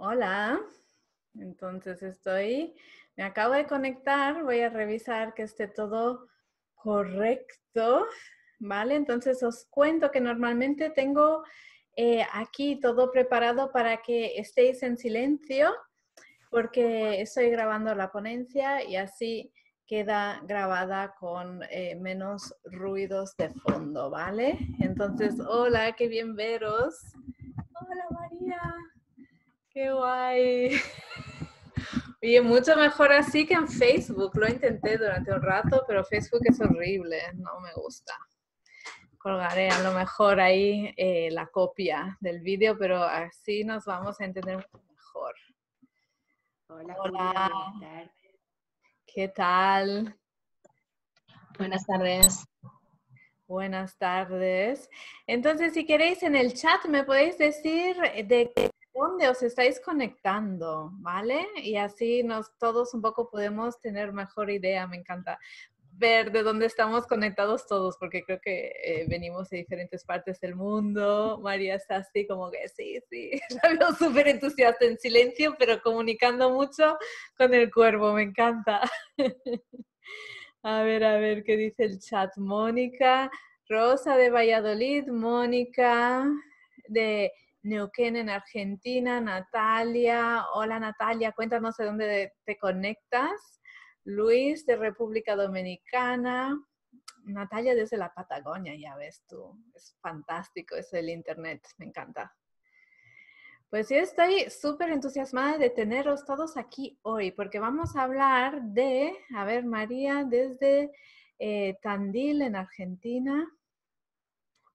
Hola, entonces estoy, me acabo de conectar, voy a revisar que esté todo correcto, ¿vale? Entonces os cuento que normalmente tengo eh, aquí todo preparado para que estéis en silencio porque estoy grabando la ponencia y así queda grabada con eh, menos ruidos de fondo, ¿vale? Entonces, hola, qué bien veros. Hola María. Qué guay. Oye, mucho mejor así que en Facebook. Lo intenté durante un rato, pero Facebook es horrible, no me gusta. Colgaré a lo mejor ahí eh, la copia del vídeo, pero así nos vamos a entender mejor. Hola, ¿Qué tal? Buenas tardes. Buenas tardes. Entonces, si queréis en el chat, me podéis decir eh, de qué dónde os estáis conectando, ¿vale? Y así nos todos un poco podemos tener mejor idea, me encanta ver de dónde estamos conectados todos, porque creo que eh, venimos de diferentes partes del mundo. María está así como que sí, sí, la veo súper entusiasta en silencio, pero comunicando mucho con el cuervo, me encanta. a ver, a ver, ¿qué dice el chat? Mónica, Rosa de Valladolid, Mónica de Neuquén en Argentina, Natalia. Hola Natalia, cuéntanos de dónde te conectas. Luis de República Dominicana. Natalia desde la Patagonia, ya ves tú. Es fantástico, es el Internet, me encanta. Pues yo estoy súper entusiasmada de teneros todos aquí hoy, porque vamos a hablar de, a ver, María, desde eh, Tandil en Argentina.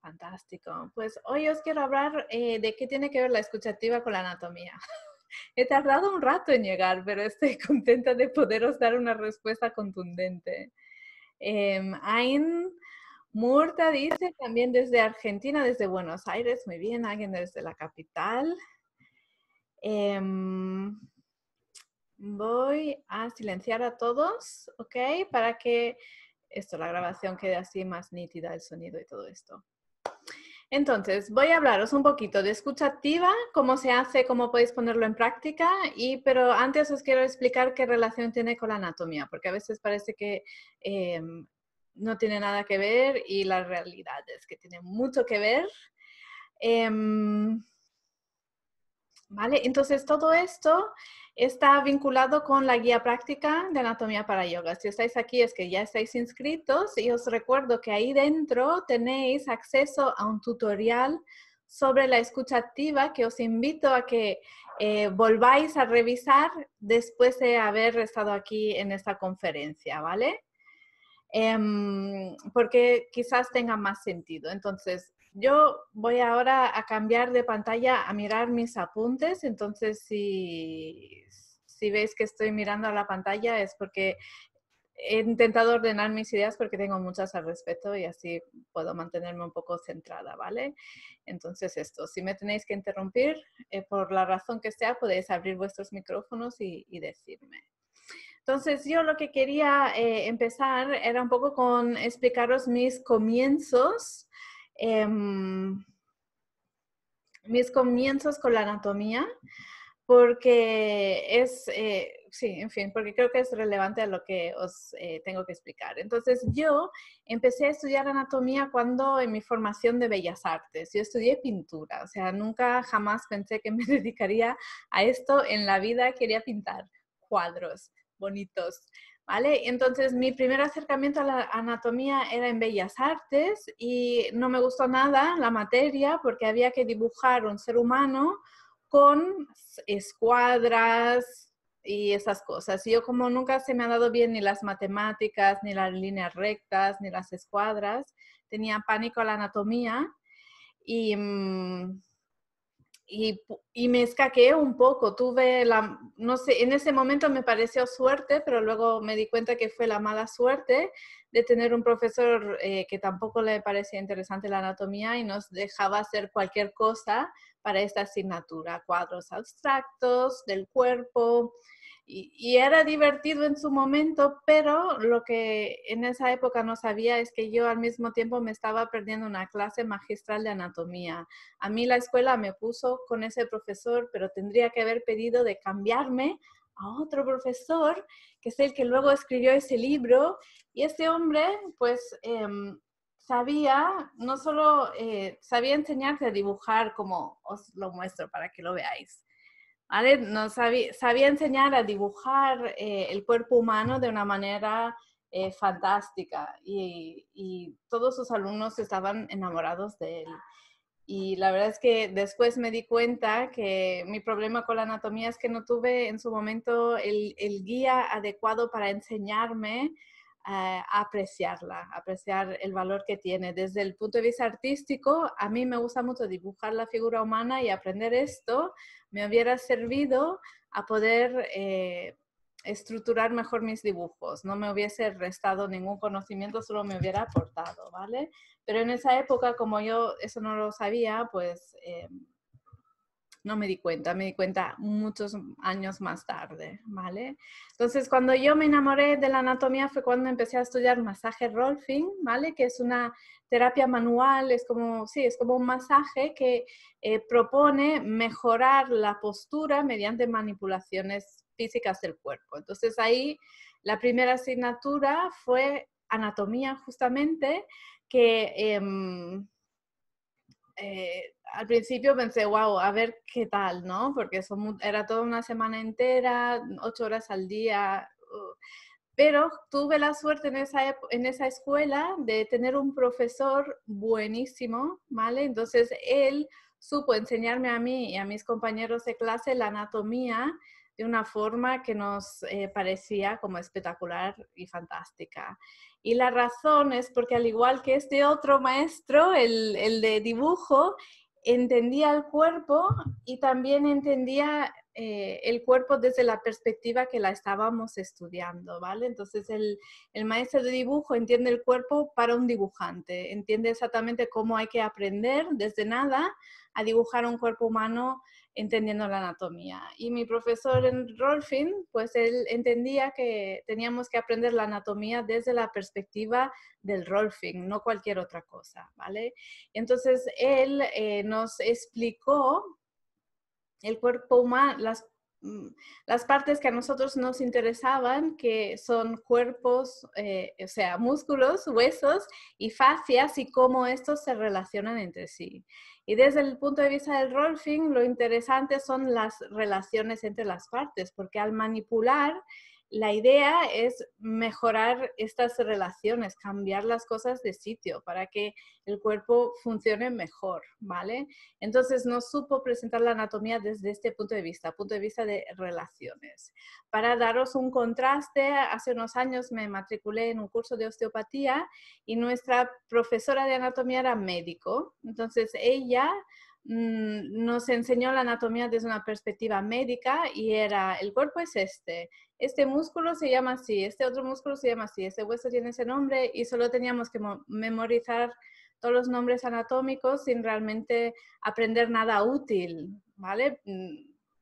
Fantástico. Pues hoy os quiero hablar eh, de qué tiene que ver la escuchativa con la anatomía. He tardado un rato en llegar, pero estoy contenta de poderos dar una respuesta contundente. Em, Ayn Murta dice también desde Argentina, desde Buenos Aires, muy bien, alguien desde la capital. Em, voy a silenciar a todos, ¿ok? Para que esto, la grabación quede así más nítida, el sonido y todo esto. Entonces, voy a hablaros un poquito de escucha activa, cómo se hace, cómo podéis ponerlo en práctica, y, pero antes os quiero explicar qué relación tiene con la anatomía, porque a veces parece que em, no tiene nada que ver y la realidad es que tiene mucho que ver. Em, ¿Vale? Entonces, todo esto está vinculado con la guía práctica de anatomía para yoga. Si estáis aquí es que ya estáis inscritos y os recuerdo que ahí dentro tenéis acceso a un tutorial sobre la escucha activa que os invito a que eh, volváis a revisar después de haber estado aquí en esta conferencia, ¿vale? Em, porque quizás tenga más sentido. Entonces, yo voy ahora a cambiar de pantalla a mirar mis apuntes, entonces si, veis que estoy mirando a la pantalla es porque he intentado ordenar mis ideas porque tengo muchas al respecto y así puedo mantenerme un poco centrada, ¿vale? Entonces esto, si me tenéis que interrumpir, eh, por la razón que sea, podéis abrir vuestros micrófonos y, decirme. Entonces yo lo que quería eh, empezar era un poco con explicaros mis comienzos Em, mis comienzos con la anatomía, porque es, eh, sí, en fin, porque creo que es relevante a lo que os eh, tengo que explicar. Entonces, yo empecé a estudiar anatomía cuando en mi formación de bellas artes, yo estudié pintura, o sea, nunca jamás pensé que me dedicaría a esto en la vida, quería pintar cuadros bonitos. ¿vale? Entonces mi primer acercamiento a la anatomía era en Bellas Artes y no me gustó nada la materia porque había que dibujar un ser humano con escuadras y esas cosas. Y yo como nunca se me ha dado bien ni las matemáticas, ni las líneas rectas, ni las escuadras, tenía pánico a la anatomía y... Mm, y, y, me escaqueé un poco. Tuve la, no sé, en ese momento me pareció suerte, pero luego me di cuenta que fue la mala suerte de tener un profesor eh, que tampoco le parecía interesante la anatomía y nos dejaba hacer cualquier cosa para esta asignatura, cuadros abstractos del cuerpo, y, era divertido en su momento, pero lo que en esa época no sabía es que yo al mismo tiempo me estaba perdiendo una clase magistral de anatomía. A mí la escuela me puso con ese profesor, pero tendría que haber pedido de cambiarme a otro profesor, que es el que luego escribió ese libro. Y ese hombre, pues... Em, sabía, no solo eh, sabía enseñarte a dibujar como os lo muestro para que lo veáis, Ale sabía, enseñar a dibujar eh, el cuerpo humano de una manera eh, fantástica y, todos sus alumnos estaban enamorados de él. Y la verdad es que después me di cuenta que mi problema con la anatomía es que no tuve en su momento el guía adecuado para enseñarme eh, apreciarla, apreciar el valor que tiene. Desde el punto de vista artístico, a mí me gusta mucho dibujar la figura humana y aprender esto me hubiera servido a poder eh, estructurar mejor mis dibujos. No me hubiese restado ningún conocimiento, solo me hubiera aportado, ¿vale? Pero en esa época, como yo eso no lo sabía, pues eh, no me di cuenta, me di cuenta muchos años más tarde, ¿vale? Entonces, cuando yo me enamoré de la anatomía fue cuando empecé a estudiar masaje Rolfing, ¿vale? Que es una terapia manual, es como, sí, es como un masaje que eh, propone mejorar la postura mediante manipulaciones físicas del cuerpo. Entonces, ahí la primera asignatura fue anatomía justamente, que... Em, eh, al principio pensé, wow, a ver qué tal, ¿no? Porque eso era toda una semana entera, ocho horas al día. Pero tuve la suerte en esa, en esa escuela de tener un profesor buenísimo, ¿vale? Entonces él supo enseñarme a mí y a mis compañeros de clase la anatomía de una forma que nos eh, parecía como espectacular y fantástica. Y la razón es porque al igual que este otro maestro, el, el de dibujo, entendía el cuerpo y también entendía eh, el cuerpo desde la perspectiva que la estábamos estudiando, ¿vale? Entonces el, el, maestro de dibujo entiende el cuerpo para un dibujante, entiende exactamente cómo hay que aprender desde nada a dibujar un cuerpo humano entendiendo la anatomía. Y mi profesor en Rolfing, pues él entendía que teníamos que aprender la anatomía desde la perspectiva del Rolfing, no cualquier otra cosa, ¿vale? Entonces él eh, nos explicó el cuerpo humano, las Mm, las partes que a nosotros nos interesaban, que son cuerpos, eh, o sea, músculos, huesos y fascias y cómo estos se relacionan entre sí. Y desde el punto de vista del rolfing, lo interesante son las relaciones entre las partes, porque al manipular la idea es mejorar estas relaciones, cambiar las cosas de sitio para que el cuerpo funcione mejor, ¿vale? Entonces no supo presentar la anatomía desde este punto de vista, punto de vista de relaciones. Para daros un contraste, hace unos años me matriculé en un curso de osteopatía y nuestra profesora de anatomía era médico, entonces ella mm, nos enseñó la anatomía desde una perspectiva médica y era el cuerpo es este, este músculo se llama así, este otro músculo se llama así, este hueso tiene ese nombre y solo teníamos que memorizar todos los nombres anatómicos sin realmente aprender nada útil, ¿vale? Mm,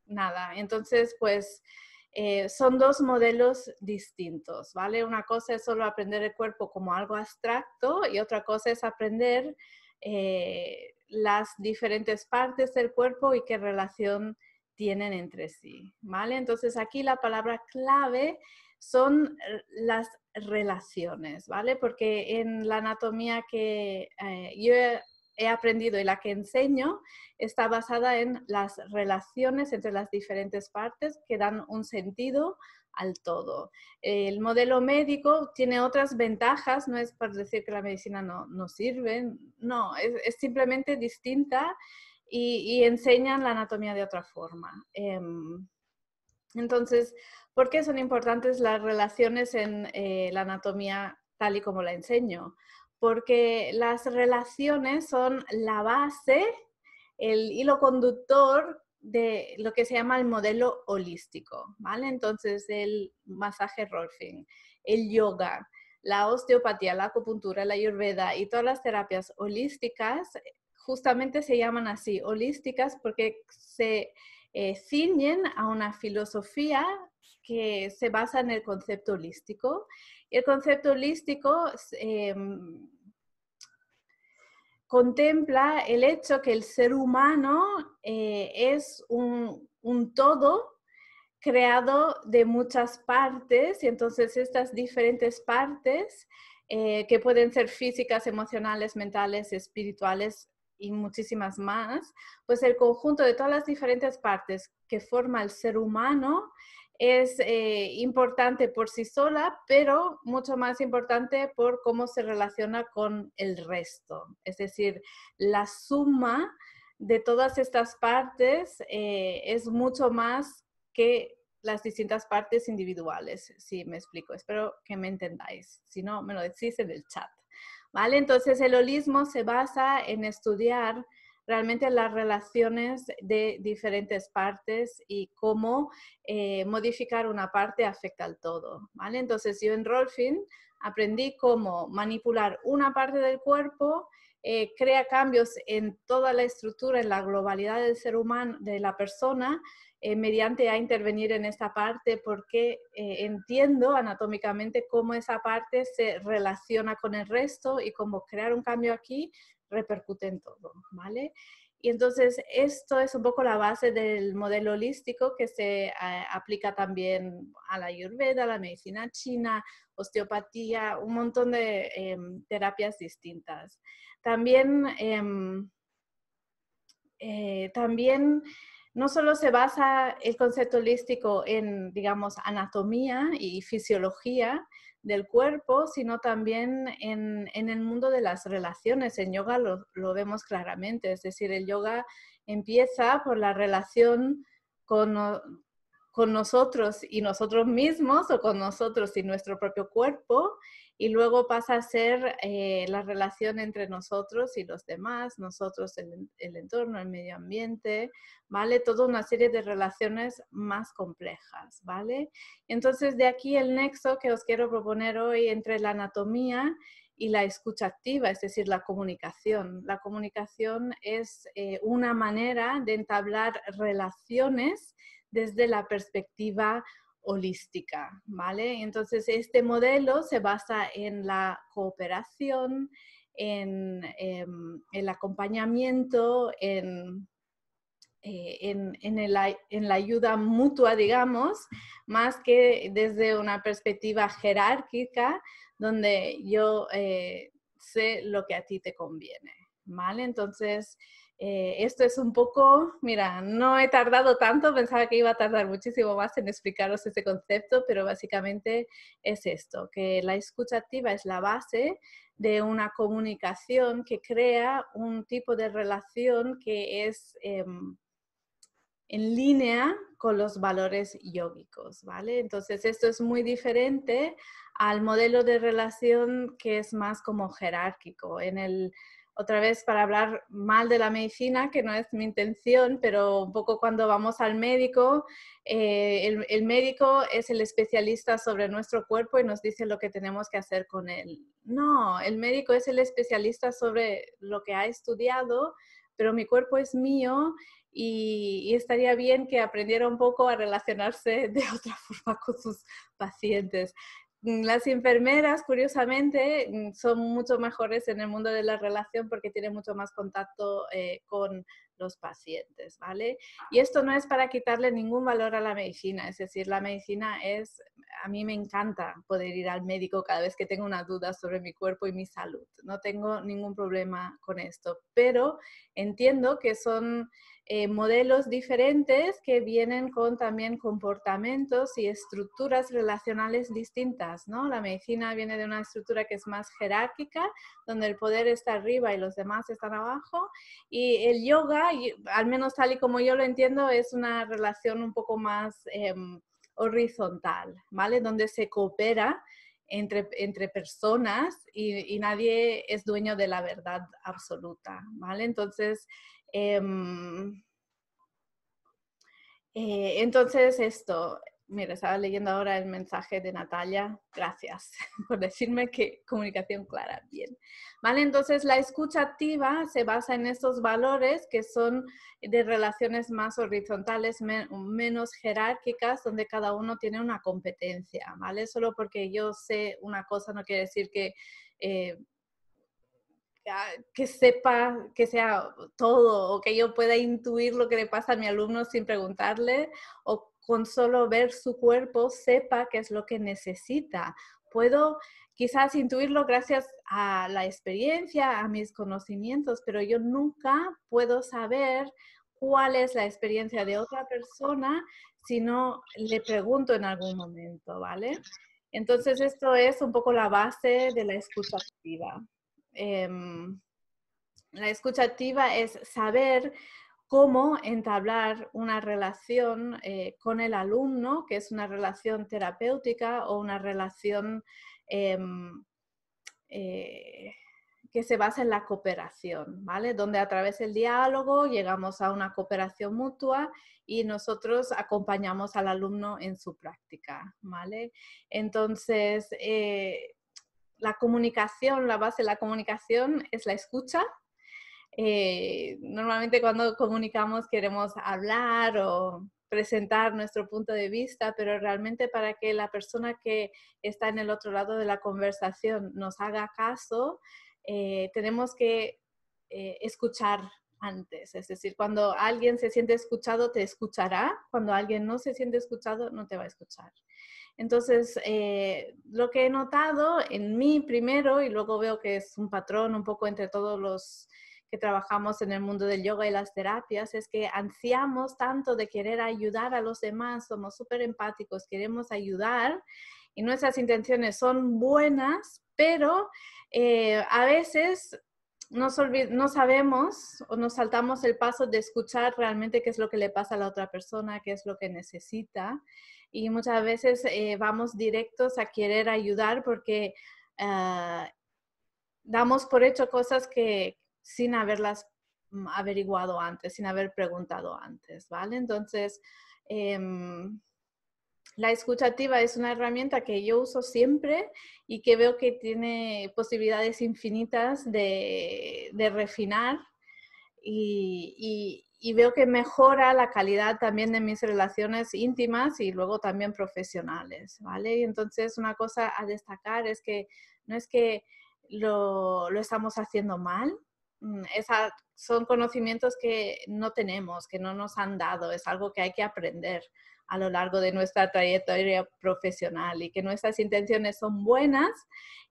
nada. Entonces, pues eh, son dos modelos distintos, ¿vale? Una cosa es solo aprender el cuerpo como algo abstracto y otra cosa es aprender eh, las diferentes partes del cuerpo y qué relación tienen entre sí, ¿vale? Entonces aquí la palabra clave son eh, las relaciones, ¿vale? Porque en la anatomía que eh, yo he, aprendido y la que enseño está basada en las relaciones entre las diferentes partes que dan un sentido al todo. El modelo médico tiene otras ventajas, no es por decir que la medicina no, no sirve, no, es, es simplemente distinta y, enseñan la anatomía de otra forma. Em, entonces, ¿por qué son importantes las relaciones en eh, la anatomía tal y como la enseño? Porque las relaciones son la base, el hilo conductor de lo que se llama el modelo holístico, ¿vale? Entonces, el masaje rolfing, el yoga, la osteopatía, la acupuntura, la ayurveda y todas las terapias holísticas justamente se llaman así, holísticas, porque se eh, ciñen a una filosofía que se basa en el concepto holístico. El concepto holístico em, contempla el hecho que el ser humano eh, es un, todo creado de muchas partes y entonces estas diferentes partes eh, que pueden ser físicas, emocionales, mentales, espirituales, y muchísimas más, pues el conjunto de todas las diferentes partes que forma el ser humano es eh, importante por sí sola, pero mucho más importante por cómo se relaciona con el resto. Es decir, la suma de todas estas partes eh, es mucho más que las distintas partes individuales, si me explico. Espero que me entendáis. Si no, me lo decís en el chat. ¿vale? Entonces el holismo se basa en estudiar realmente las relaciones de diferentes partes y cómo eh, modificar una parte afecta al todo, ¿vale? Entonces yo en Rolfing aprendí cómo manipular una parte del cuerpo eh, crea cambios en toda la estructura, en la globalidad del ser humano, de la persona, eh, mediante a intervenir en esta parte porque eh, entiendo anatómicamente cómo esa parte se relaciona con el resto y cómo crear un cambio aquí repercute en todo, ¿vale? Y entonces esto es un poco la base del modelo holístico que se eh, aplica también a la ayurveda, a la medicina china, osteopatía, un montón de em, terapias distintas. También, em, eh, también no solo se basa el concepto holístico en, digamos, anatomía y fisiología del cuerpo, sino también en, el mundo de las relaciones. En yoga lo, vemos claramente, es decir, el yoga empieza por la relación con, con nosotros y nosotros mismos o con nosotros y nuestro propio cuerpo y luego pasa a ser eh, la relación entre nosotros y los demás, nosotros, el, entorno, el medio ambiente, ¿vale? Toda una serie de relaciones más complejas, ¿vale? Entonces, de aquí el nexo que os quiero proponer hoy entre la anatomía y la escucha activa, es decir, la comunicación. La comunicación es eh, una manera de entablar relaciones desde la perspectiva holística, ¿vale? Entonces, este modelo se basa en la cooperación, en, em, el acompañamiento, en, eh, en, la, ayuda mutua, digamos, más que desde una perspectiva jerárquica, donde yo eh, sé lo que a ti te conviene, ¿vale? Entonces, eh, esto es un poco, mira, no he tardado tanto, pensaba que iba a tardar muchísimo más en explicaros este concepto, pero básicamente es esto, que la escucha activa es la base de una comunicación que crea un tipo de relación que es... Em, en línea con los valores yógicos, ¿vale? Entonces, esto es muy diferente al modelo de relación que es más como jerárquico. En el otra vez para hablar mal de la medicina, que no es mi intención, pero un poco cuando vamos al médico, eh, el, médico es el especialista sobre nuestro cuerpo y nos dice lo que tenemos que hacer con él. No, el médico es el especialista sobre lo que ha estudiado, pero mi cuerpo es mío. y estaría bien que aprendiera un poco a relacionarse de otra forma con sus pacientes. Mm, las enfermeras, curiosamente, mm, son mucho mejores en el mundo de la relación porque tienen mucho más contacto eh, con los pacientes, ¿vale? Y esto no es para quitarle ningún valor a la medicina, es decir, la medicina es, a mí me encanta poder ir al médico cada vez que tengo una duda sobre mi cuerpo y mi salud, no tengo ningún problema con esto, pero entiendo que son eh, modelos diferentes que vienen con también comportamientos y estructuras relacionales distintas, ¿no? La medicina viene de una estructura que es más jerárquica, donde el poder está arriba y los demás están abajo, y el yoga, al menos tal y como yo lo entiendo, es una relación un poco más em, horizontal, ¿vale? Donde se coopera entre, entre, personas y, y, nadie es dueño de la verdad absoluta, ¿vale? Entonces, Em, eh, entonces, esto, mira, estaba leyendo ahora el mensaje de Natalia, gracias por decirme que comunicación clara, bien. Vale, entonces la escucha activa se basa en estos valores que son de relaciones más horizontales, menos jerárquicas, donde cada uno tiene una competencia, ¿vale? Solo porque yo sé una cosa no quiere decir que... Eh, que sepa, que sea todo, o que yo pueda intuir lo que le pasa a mi alumno sin preguntarle, o con solo ver su cuerpo sepa qué es lo que necesita. Puedo quizás intuirlo gracias a la experiencia, a mis conocimientos, pero yo nunca puedo saber cuál es la experiencia de otra persona si no le pregunto en algún momento, ¿vale? Entonces esto es un poco la base de la escucha activa. Em, la escucha activa es saber cómo entablar una relación eh, con el alumno, que es una relación terapéutica o una relación em, eh, que se basa en la cooperación, ¿vale? Donde a través del diálogo llegamos a una cooperación mutua y nosotros acompañamos al alumno en su práctica, ¿vale? Entonces, eh, la comunicación, la base de la comunicación es la escucha. Eh, normalmente cuando comunicamos queremos hablar o presentar nuestro punto de vista, pero realmente para que la persona que está en el otro lado de la conversación nos haga caso, eh, tenemos que eh, escuchar antes. Es decir, cuando alguien se siente escuchado, te escuchará. Cuando alguien no se siente escuchado, no te va a escuchar. Entonces, eh, lo que he notado en mí primero, y luego veo que es un patrón un poco entre todos los que trabajamos en el mundo del yoga y las terapias, es que ansiamos tanto de querer ayudar a los demás, somos súper empáticos, queremos ayudar y nuestras intenciones son buenas, pero eh, a veces no sabemos o nos saltamos el paso de escuchar realmente qué es lo que le pasa a la otra persona, qué es lo que necesita y muchas veces eh, vamos directos a querer ayudar porque ah, damos por hecho cosas que sin haberlas mm, averiguado antes, sin haber preguntado antes, ¿vale? Entonces, em, la escuchativa es una herramienta que yo uso siempre y que veo que tiene posibilidades infinitas de, de refinar y, y veo que mejora la calidad también de mis relaciones íntimas y luego también profesionales, ¿vale? Entonces, una cosa a destacar es que no es que lo, lo estamos haciendo mal, mm, son conocimientos que no tenemos, que no nos han dado, es algo que hay que aprender, a lo largo de nuestra trayectoria profesional y que nuestras intenciones son buenas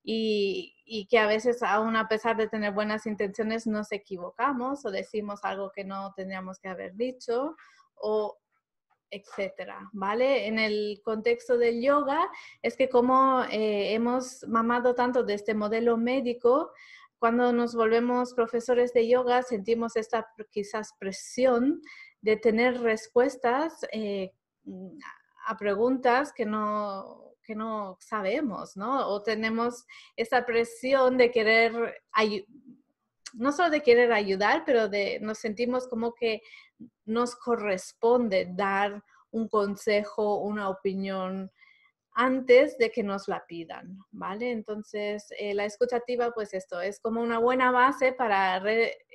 y, y, que a veces aún a pesar de tener buenas intenciones nos equivocamos o decimos algo que no tendríamos que haber dicho o etcétera, ¿vale? En el contexto del yoga es que como eh, hemos mamado tanto de este modelo médico, cuando nos volvemos profesores de yoga sentimos esta quizás presión de tener respuestas eh, Mm, a preguntas que no, que no sabemos, ¿no? O tenemos esa presión de querer, no solo de querer ayudar, pero de nos sentimos como que nos corresponde dar un consejo, una opinión antes de que nos la pidan, ¿vale? Entonces, eh, la escuchativa, pues esto, es como una buena base para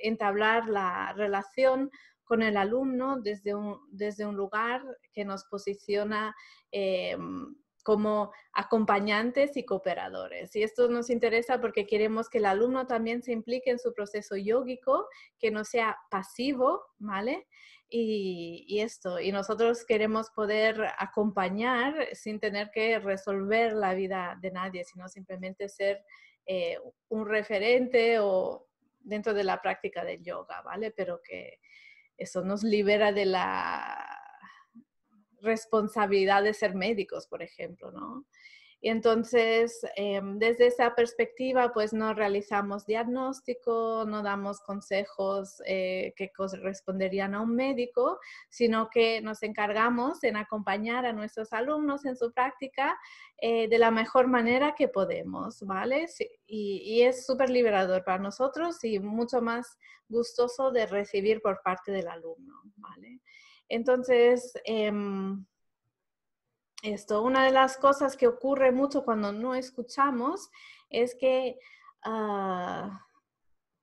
entablar la relación con el alumno desde un, desde un lugar que nos posiciona eh, como acompañantes y cooperadores. Y esto nos interesa porque queremos que el alumno también se implique en su proceso yógico, que no sea pasivo, ¿vale? Y, esto, y nosotros queremos poder acompañar sin tener que resolver la vida de nadie, sino simplemente ser eh, un referente o dentro de la práctica del yoga, ¿vale? Pero que, eso nos libera de la responsabilidad de ser médicos, por ejemplo, ¿no? Y entonces, em, desde esa perspectiva, pues no realizamos diagnóstico, no damos consejos eh, que corresponderían a un médico, sino que nos encargamos en acompañar a nuestros alumnos en su práctica eh, de la mejor manera que podemos, ¿vale? y, es súper liberador para nosotros y mucho más gustoso de recibir por parte del alumno, ¿vale? Entonces, em, esto, una de las cosas que ocurre mucho cuando no escuchamos es que ah,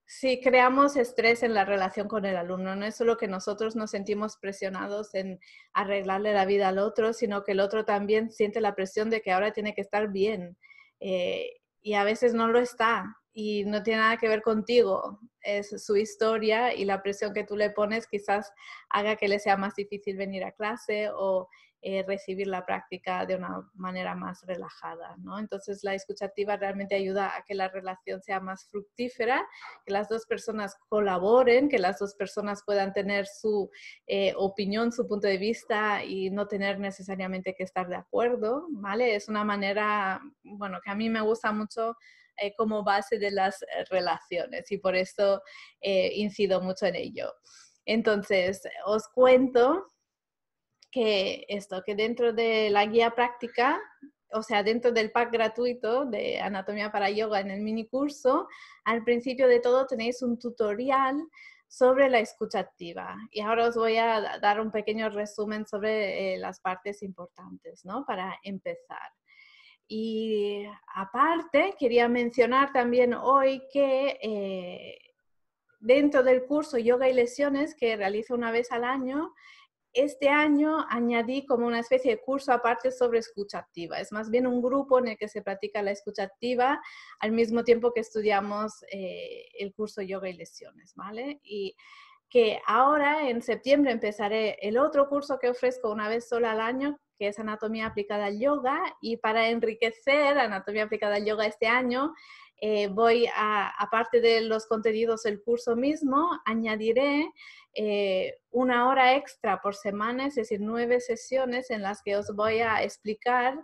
si creamos estrés en la relación con el alumno, no es solo que nosotros nos sentimos presionados en arreglarle la vida al otro, sino que el otro también siente la presión de que ahora tiene que estar bien eh, y a veces no lo está y no tiene nada que ver contigo, es su historia y la presión que tú le pones quizás haga que le sea más difícil venir a clase o eh, recibir la práctica de una manera más relajada. ¿no? Entonces la escuchativa realmente ayuda a que la relación sea más fructífera, que las dos personas colaboren, que las dos personas puedan tener su eh, opinión, su punto de vista y no tener necesariamente que estar de acuerdo. ¿vale? Es una manera, bueno, que a mí me gusta mucho eh, como base de las relaciones y por esto incido mucho en ello. Entonces, os cuento que esto, que dentro de la guía práctica, o sea, dentro del pack gratuito de Anatomía para Yoga en el mini curso, al principio de todo tenéis un tutorial sobre la escucha activa. Y ahora os voy a dar un pequeño resumen sobre eh, las partes importantes, ¿no? Para empezar. Y aparte, quería mencionar también hoy que eh, dentro del curso Yoga y Lesiones, que realizo una vez al año, este año añadí como una especie de curso aparte sobre escucha activa. Es más bien un grupo en el que se practica la escucha activa al mismo tiempo que estudiamos eh, el curso yoga y lesiones, ¿vale? Y que ahora en septiembre empezaré el otro curso que ofrezco una vez sola al año, que es anatomía aplicada al yoga. Y para enriquecer anatomía aplicada al yoga este año, eh, voy a, aparte de los contenidos del curso mismo, añadiré eh, una hora extra por semana, es decir, nueve sesiones en las que os voy a explicar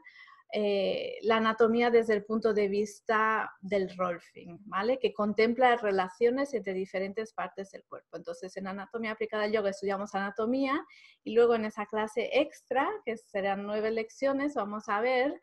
eh, la anatomía desde el punto de vista del rolfing, ¿vale? Que contempla relaciones entre diferentes partes del cuerpo. Entonces, en anatomía aplicada al yoga estudiamos anatomía y luego en esa clase extra, que serán nueve lecciones, vamos a ver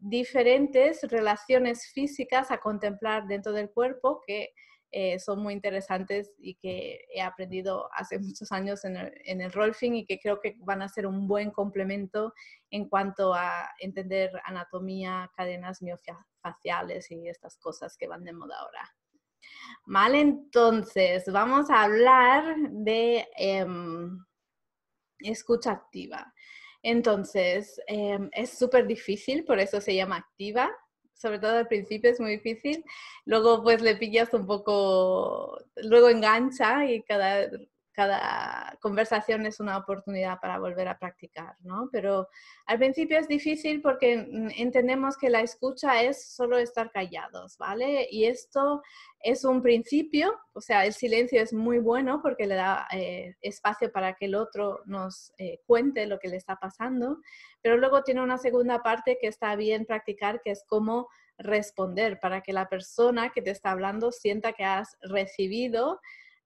diferentes relaciones físicas a contemplar dentro del cuerpo que eh, son muy interesantes y que he aprendido hace muchos años en el, Rolfing y que creo que van a ser un buen complemento en cuanto a entender anatomía, cadenas miofaciales y estas cosas que van de moda ahora. Vale, entonces vamos a hablar de em, escucha activa. Entonces, em, es súper difícil, por eso se llama activa. Sobre todo al principio es muy difícil. Luego, pues le pillas un poco, luego engancha y cada cada conversación es una oportunidad para volver a practicar, ¿no? Pero al principio es difícil porque mm, entendemos que la escucha es solo estar callados, ¿vale? Y esto es un principio, o sea, el silencio es muy bueno porque le da eh, espacio para que el otro nos eh, cuente lo que le está pasando, pero luego tiene una segunda parte que está bien practicar, que es cómo responder para que la persona que te está hablando sienta que has recibido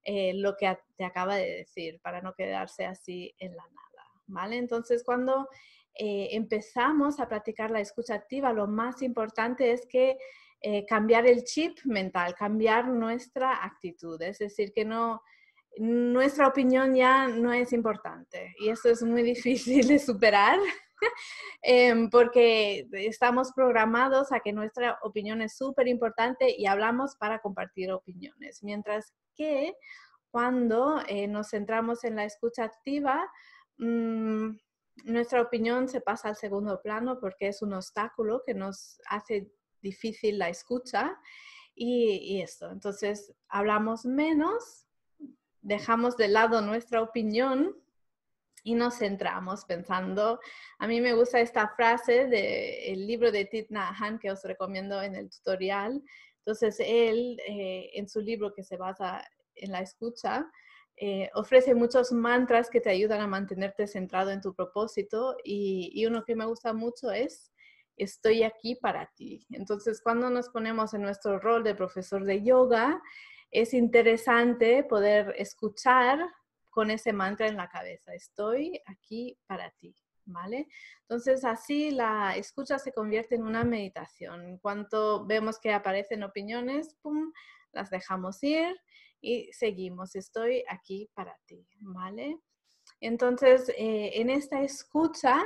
eh, lo que te acaba de decir para no quedarse así en la nada, ¿vale? Entonces, cuando eh, empezamos a practicar la escucha activa, lo más importante es que eh, cambiar el chip mental, cambiar nuestra actitud, es decir, que no nuestra opinión ya no es importante y eso es muy difícil de superar Em, porque estamos programados a que nuestra opinión es súper importante y hablamos para compartir opiniones. Mientras que cuando eh, nos centramos en la escucha activa, mm, nuestra opinión se pasa al segundo plano porque es un obstáculo que nos hace difícil la escucha y, y esto. Entonces, hablamos menos, dejamos de lado nuestra opinión y nos centramos pensando. A mí me gusta esta frase del el libro de Tit Nahan que os recomiendo en el tutorial. Entonces, él, eh, en su libro que se basa en la escucha, eh, ofrece muchos mantras que te ayudan a mantenerte centrado en tu propósito y, y uno que me gusta mucho es estoy aquí para ti. Entonces, cuando nos ponemos en nuestro rol de profesor de yoga, es interesante poder escuchar con ese mantra en la cabeza, estoy aquí para ti. ¿Vale? Entonces así la escucha se convierte en una meditación. En cuanto vemos que aparecen opiniones, ¡pum!, las dejamos ir y seguimos, estoy aquí para ti, ¿vale? Entonces, eh, en esta escucha,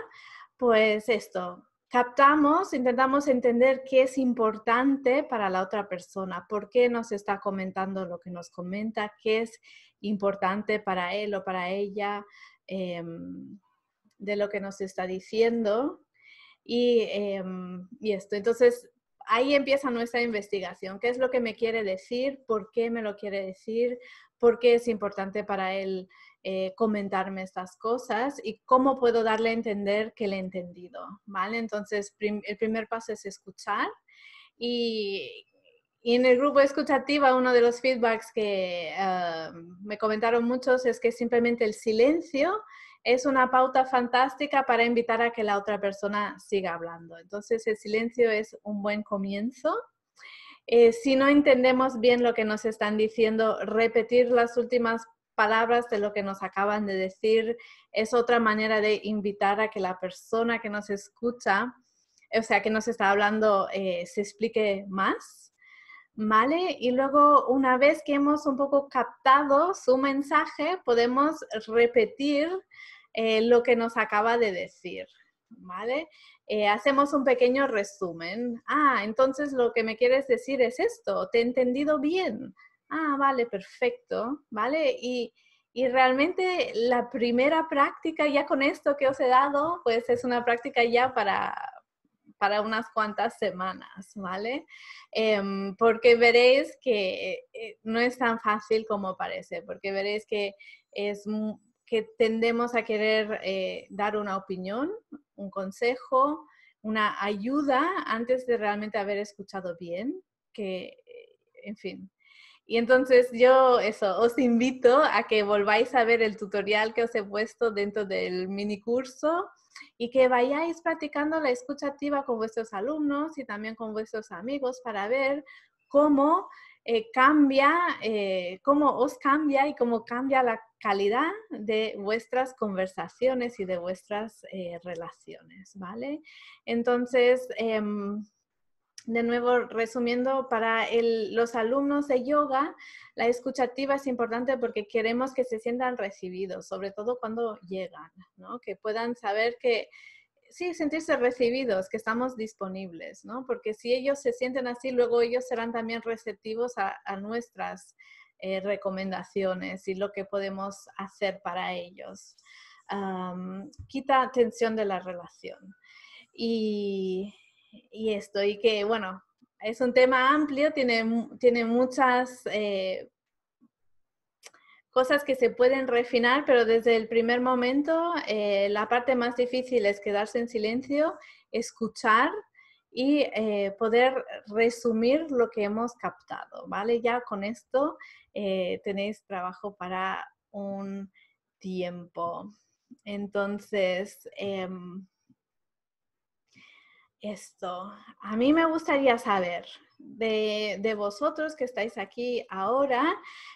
pues esto, captamos, intentamos entender qué es importante para la otra persona, por qué nos está comentando lo que nos comenta, qué es importante para él o para ella em, de lo que nos está diciendo. Y, em, y esto, entonces ahí empieza nuestra investigación. ¿Qué es lo que me quiere decir? ¿Por qué me lo quiere decir? ¿Por qué es importante para él eh, comentarme estas cosas y cómo puedo darle a entender que le he entendido, ¿vale? Entonces, el primer paso es escuchar y, en el grupo escuchativa, uno de los feedbacks que eh, me comentaron muchos es que simplemente el silencio es una pauta fantástica para invitar a que la otra persona siga hablando. Entonces, el silencio es un buen comienzo. Eh, si no entendemos bien lo que nos están diciendo, repetir las últimas palabras de lo que nos acaban de decir. Es otra manera de invitar a que la persona que nos escucha, o sea, que nos está hablando, eh, se explique más. ¿Vale? Y luego, una vez que hemos un poco captado su mensaje, podemos repetir eh, lo que nos acaba de decir. ¿Vale? Eh, hacemos un pequeño resumen. Ah, entonces lo que me quieres decir es esto. Te he entendido bien ah, vale, perfecto, ¿vale? Y, realmente la primera práctica ya con esto que os he dado, pues es una práctica ya para, unas cuantas semanas, ¿vale? Em, porque veréis que eh, no es tan fácil como parece, porque veréis que es que tendemos a querer eh, dar una opinión, un consejo, una ayuda antes de realmente haber escuchado bien, que, eh, en fin, y entonces yo eso, os invito a que volváis a ver el tutorial que os he puesto dentro del mini curso y que vayáis practicando la escuchativa con vuestros alumnos y también con vuestros amigos para ver cómo eh, cambia, eh, cómo os cambia y cómo cambia la calidad de vuestras conversaciones y de vuestras eh, relaciones, ¿vale? Entonces, em, de nuevo, resumiendo, para los alumnos de yoga, la escuchativa es importante porque queremos que se sientan recibidos, sobre todo cuando llegan, ¿no? que puedan saber que sí, sentirse recibidos, que estamos disponibles, ¿no? porque si ellos se sienten así, luego ellos serán también receptivos a, nuestras eh, recomendaciones y lo que podemos hacer para ellos. quita tensión de la relación. Y, y esto, y que bueno, es un tema amplio, tiene, muchas eh, cosas que se pueden refinar, pero desde el primer momento eh, la parte más difícil es quedarse en silencio, escuchar y eh, poder resumir lo que hemos captado, ¿vale? Ya con esto tenéis trabajo para un tiempo. Entonces, em, esto. A mí me gustaría saber de, vosotros que estáis aquí ahora,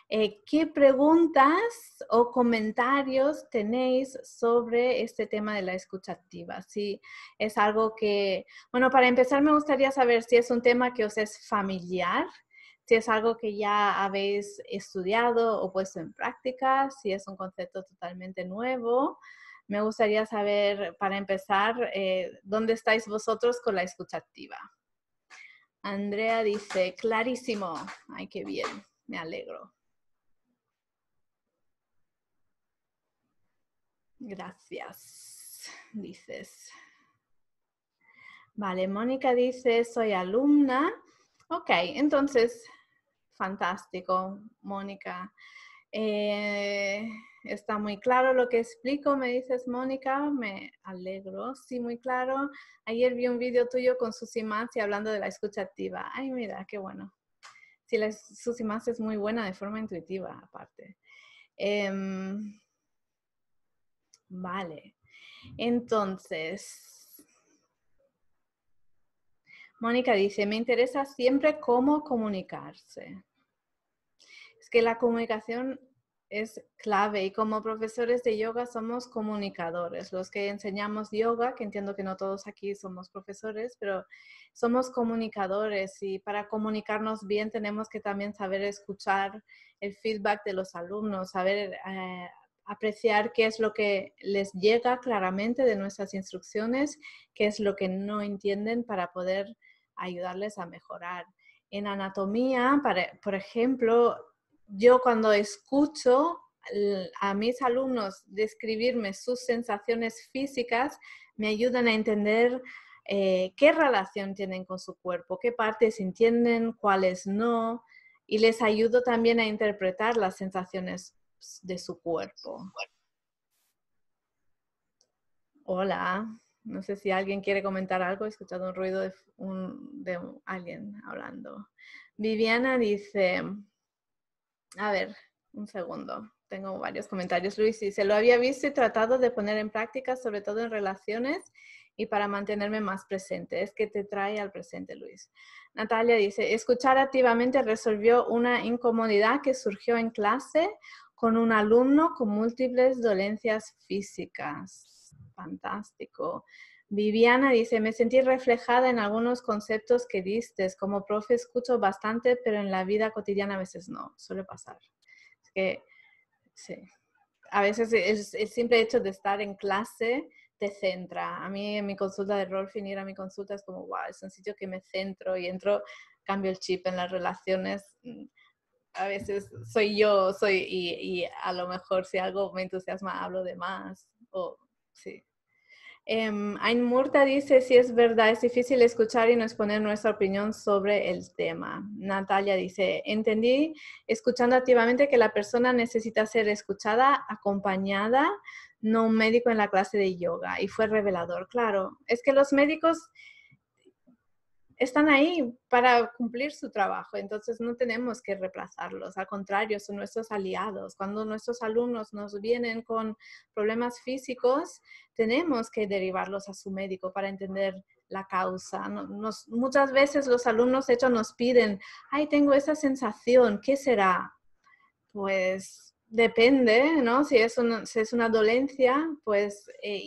eh, qué preguntas o comentarios tenéis sobre este tema de la escucha activa. Si es algo que, bueno, para empezar me gustaría saber si es un tema que os es familiar, si es algo que ya habéis estudiado o puesto en práctica, si es un concepto totalmente nuevo. Me gustaría saber, para empezar, eh, ¿dónde estáis vosotros con la escucha activa? Andrea dice, clarísimo. Ay, qué bien, me alegro. Gracias, dices. Vale, Mónica dice, soy alumna. Ok, entonces, fantástico, Mónica. Eh, está muy claro lo que explico, me dices Mónica, me alegro, sí, muy claro. Ayer vi un vídeo tuyo con Susi Mas y hablando de la escucha activa. Ay, mira, qué bueno. Sí, la Susi es muy buena de forma intuitiva, aparte. Em, vale, entonces... Mónica dice, me interesa siempre cómo comunicarse que la comunicación es clave y como profesores de yoga somos comunicadores, los que enseñamos yoga, que entiendo que no todos aquí somos profesores, pero somos comunicadores y para comunicarnos bien tenemos que también saber escuchar el feedback de los alumnos, saber eh, apreciar qué es lo que les llega claramente de nuestras instrucciones, qué es lo que no entienden para poder ayudarles a mejorar. En anatomía, por ejemplo, yo cuando escucho a mis alumnos describirme sus sensaciones físicas, me ayudan a entender eh, qué relación tienen con su cuerpo, qué partes entienden, cuáles no, y les ayudo también a interpretar las sensaciones pues, de su cuerpo. Hola, no sé si alguien quiere comentar algo, he escuchado un ruido de, de alguien hablando. Viviana dice, a ver, un segundo. Tengo varios comentarios. Luis dice, lo había visto y tratado de poner en práctica, sobre todo en relaciones y para mantenerme más presente. Es que te trae al presente, Luis. Natalia dice, escuchar activamente resolvió una incomodidad que surgió en clase con un alumno con múltiples dolencias físicas. Fantástico. Viviana dice, me sentí reflejada en algunos conceptos que diste. Como profe escucho bastante, pero en la vida cotidiana a veces no, suele pasar. que, sí. A veces es, el simple hecho de estar en clase te centra. A mí en mi consulta de Rolfin ir a mi consulta es como, wow, es un sitio que me centro y entro, cambio el chip en las relaciones. A veces soy yo, soy, y, y a lo mejor si algo me entusiasma hablo de más. O, sí. Ain em, Ayn Murta dice, si es verdad, es difícil escuchar y no exponer nuestra opinión sobre el tema. Natalia dice, entendí escuchando activamente que la persona necesita ser escuchada, acompañada, no un médico en la clase de yoga. Y fue revelador, claro. Es que los médicos están ahí para cumplir su trabajo, entonces no tenemos que reemplazarlos, al contrario, son nuestros aliados. Cuando nuestros alumnos nos vienen con problemas físicos, tenemos que derivarlos a su médico para entender la causa. muchas veces los alumnos, de hecho, nos piden, ay, tengo esa sensación, ¿qué será? Pues depende, ¿no? Si es una, dolencia, pues, eh,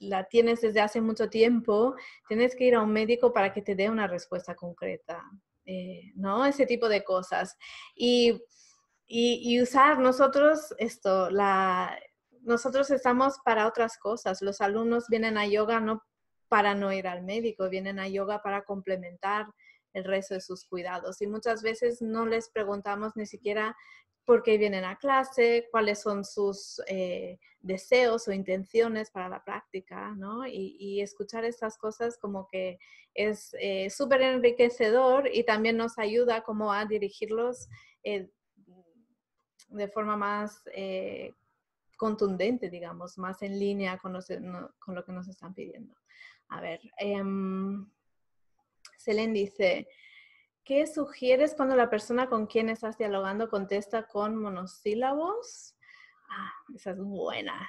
la tienes desde hace mucho tiempo, tienes que ir a un médico para que te dé una respuesta concreta, eh, ¿no? Ese tipo de cosas. Y, y usar nosotros esto, la, nosotros estamos para otras cosas. Los alumnos vienen a yoga no para no ir al médico, vienen a yoga para complementar el resto de sus cuidados. Y muchas veces no les preguntamos ni siquiera por qué vienen a clase, cuáles son sus eh, deseos o intenciones para la práctica, ¿no? Y, escuchar estas cosas como que es eh, súper enriquecedor y también nos ayuda como a dirigirlos eh, de forma más contundente, digamos, más en línea con, lo que nos están pidiendo. A ver. Em, Selene dice, ¿qué sugieres cuando la persona con quien estás dialogando contesta con monosílabos? Ah, esa es buena.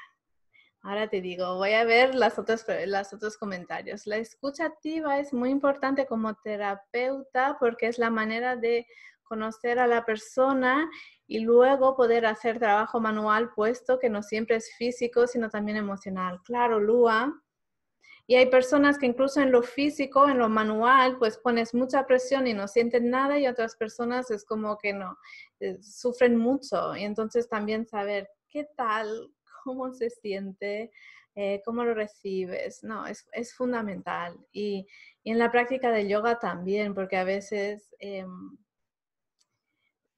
Ahora te digo, voy a ver las otras, los otros comentarios. La escucha activa es muy importante como terapeuta porque es la manera de conocer a la persona y luego poder hacer trabajo manual, puesto que no siempre es físico, sino también emocional. Claro, Lua, y hay personas que incluso en lo físico, en lo manual, pues pones mucha presión y no sienten nada y otras personas es como que no, eh, sufren mucho. Y entonces también saber qué tal, cómo se siente, eh, cómo lo recibes, no, es, es fundamental. Y, y, en la práctica de yoga también, porque a veces... Em,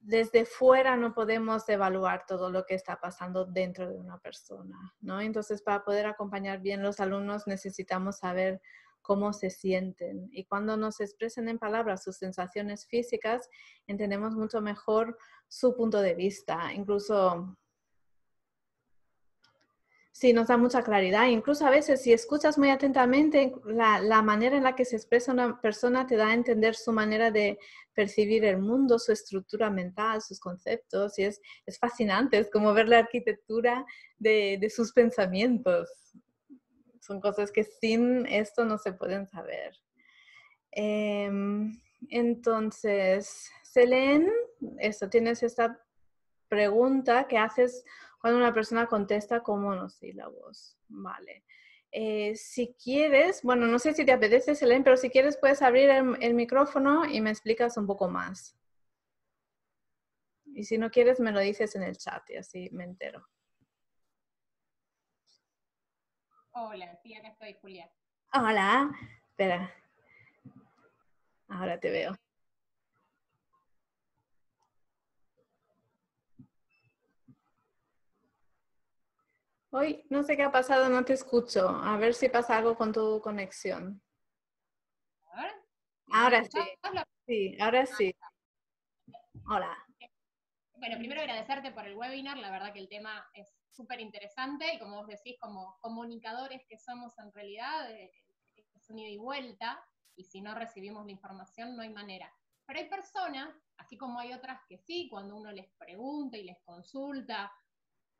desde fuera no podemos evaluar todo lo que está pasando dentro de una persona, ¿no? Entonces, para poder acompañar bien los alumnos necesitamos saber cómo se sienten y cuando nos expresen en palabras sus sensaciones físicas, entendemos mucho mejor su punto de vista, incluso Sí, nos da mucha claridad. Incluso a veces, si escuchas muy atentamente, la, manera en la que se expresa una persona te da a entender su manera de percibir el mundo, su estructura mental, sus conceptos. Y es, fascinante, es como ver la arquitectura de, sus pensamientos. Son cosas que sin esto no se pueden saber. Em, entonces, Selene, tienes esta pregunta que haces cuando una persona contesta No sé la voz. Vale. Eh, si quieres, bueno, no sé si te apetece, Selene, pero si quieres puedes abrir el, micrófono y me explicas un poco más. Y si no quieres, me lo dices en el chat y así me entero. Hola, sí, acá estoy, Julia. Hola, espera. Ahora te veo. Hoy no sé qué ha pasado, no te escucho. A ver si pasa algo con tu conexión. ahora sí. Sí, ahora ah, sí. Hola. Bueno, primero agradecerte por el webinar, la verdad que el tema es súper interesante y como vos decís, como comunicadores que somos en realidad, eh, es un ida y vuelta y si no recibimos la información no hay manera. Pero hay personas, así como hay otras que sí, cuando uno les pregunta y les consulta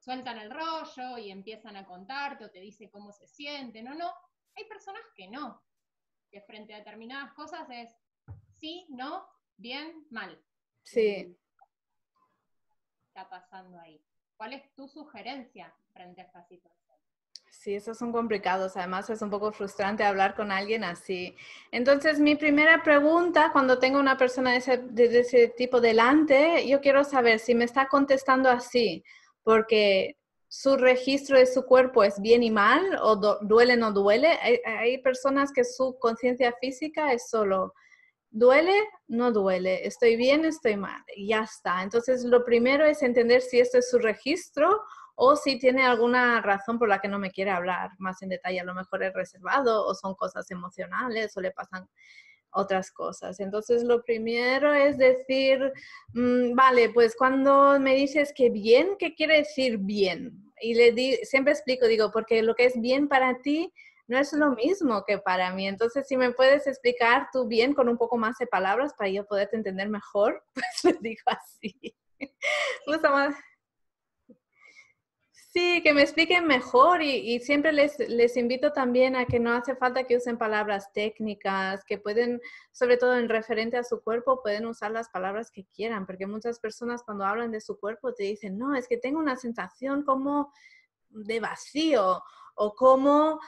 sueltan el rollo y empiezan a contarte o te dice cómo se sienten o no. Hay personas que no, que frente a determinadas cosas es sí, no, bien, mal. Sí. Está pasando ahí. ¿Cuál es tu sugerencia frente a esta situación? Sí, esos son complicados. Además, es un poco frustrante hablar con alguien así. Entonces, mi primera pregunta, cuando tengo una persona de ese tipo delante, yo quiero saber si me está contestando así porque su registro de su cuerpo es bien y mal, o duele no duele. Hay, hay personas que su conciencia física es solo duele, no duele, estoy bien, estoy mal, y ya está. Entonces, lo primero es entender si esto es su registro o si tiene alguna razón por la que no me quiere hablar más en detalle. A lo mejor es reservado o son cosas emocionales o le pasan otras cosas. Entonces, lo primero es decir, mm, vale, pues cuando me dices que bien, ¿qué quiere decir bien? Y le di, siempre explico, digo, porque lo que es bien para ti no es lo mismo que para mí. Entonces, si me puedes explicar tú bien con un poco más de palabras para yo poderte entender mejor, pues le digo así. más. Sí, que me expliquen mejor y, siempre les, les, invito también a que no hace falta que usen palabras técnicas, que pueden, sobre todo en referente a su cuerpo, pueden usar las palabras que quieran, porque muchas personas cuando hablan de su cuerpo te dicen, no, es que tengo una sensación como de vacío o como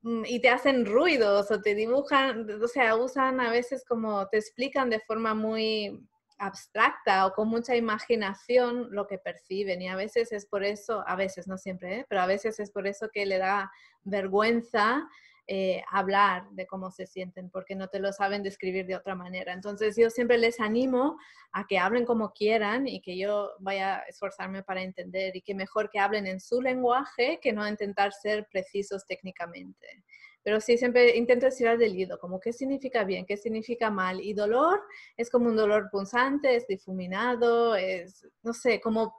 mm, y te hacen ruidos o te dibujan, o sea, usan a veces como te explican de forma muy abstracta o con mucha imaginación lo que perciben y a veces es por eso, a veces no siempre, ¿eh? pero a veces es por eso que le da vergüenza eh, hablar de cómo se sienten porque no te lo saben describir de otra manera. Entonces yo siempre les animo a que hablen como quieran y que yo vaya a esforzarme para entender y que mejor que hablen en su lenguaje que no intentar ser precisos técnicamente. Pero sí, siempre intento estirar del hilo, como qué significa bien, qué significa mal. Y dolor es como un dolor punzante, es difuminado, es, no sé, como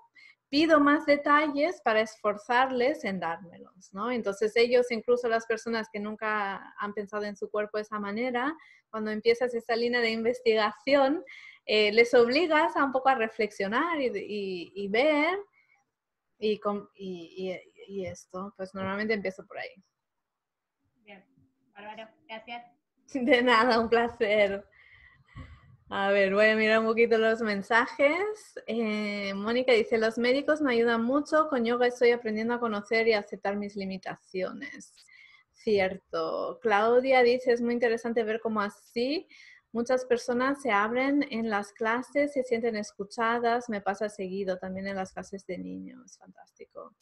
pido más detalles para esforzarles en dármelos, ¿no? Entonces ellos, incluso las personas que nunca han pensado en su cuerpo de esa manera, cuando empiezas esa línea de investigación, eh, les obligas a un poco a reflexionar y, y ver y, y, esto, pues normalmente empiezo por ahí. Bárbaro, gracias. De nada, un placer. A ver, voy a mirar un poquito los mensajes. Eh, Mónica dice, los médicos me ayudan mucho, con yoga estoy aprendiendo a conocer y aceptar mis limitaciones. Cierto. Claudia dice, es muy interesante ver cómo así muchas personas se abren en las clases, se sienten escuchadas, me pasa seguido también en las clases de niños, fantástico.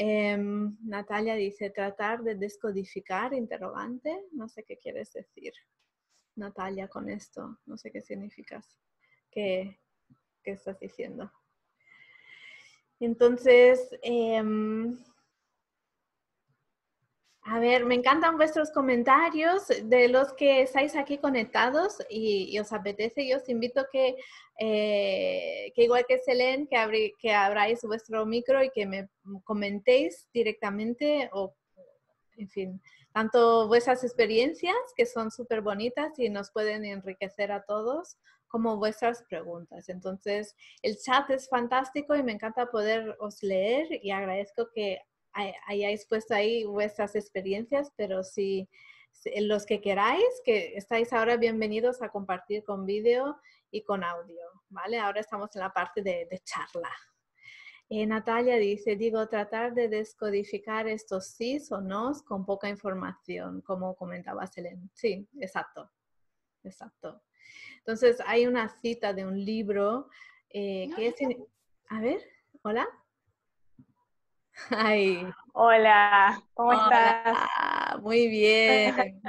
Em, Natalia dice, tratar de descodificar, interrogante. No sé qué quieres decir, Natalia, con esto. No sé qué significas. ¿Qué, qué estás diciendo? Entonces, em, a ver, me encantan vuestros comentarios de los que estáis aquí conectados y, os apetece. y os invito que, eh, que igual que Selene, que, que abráis vuestro micro y que me comentéis directamente o, en fin, tanto vuestras experiencias, que son súper bonitas y nos pueden enriquecer a todos, como vuestras preguntas. Entonces, el chat es fantástico y me encanta poder os leer y agradezco que hayáis puesto ahí vuestras experiencias, pero si, los que queráis, que estáis ahora bienvenidos a compartir con vídeo y con audio, ¿vale? Ahora estamos en la parte de, charla. Eh, Natalia dice, digo, tratar de descodificar estos sí o no con poca información, como comentaba Selen Sí, exacto, exacto. Entonces, hay una cita de un libro eh, que es... A ver, hola. Ay. Hola, ¿cómo estás? Muy bien.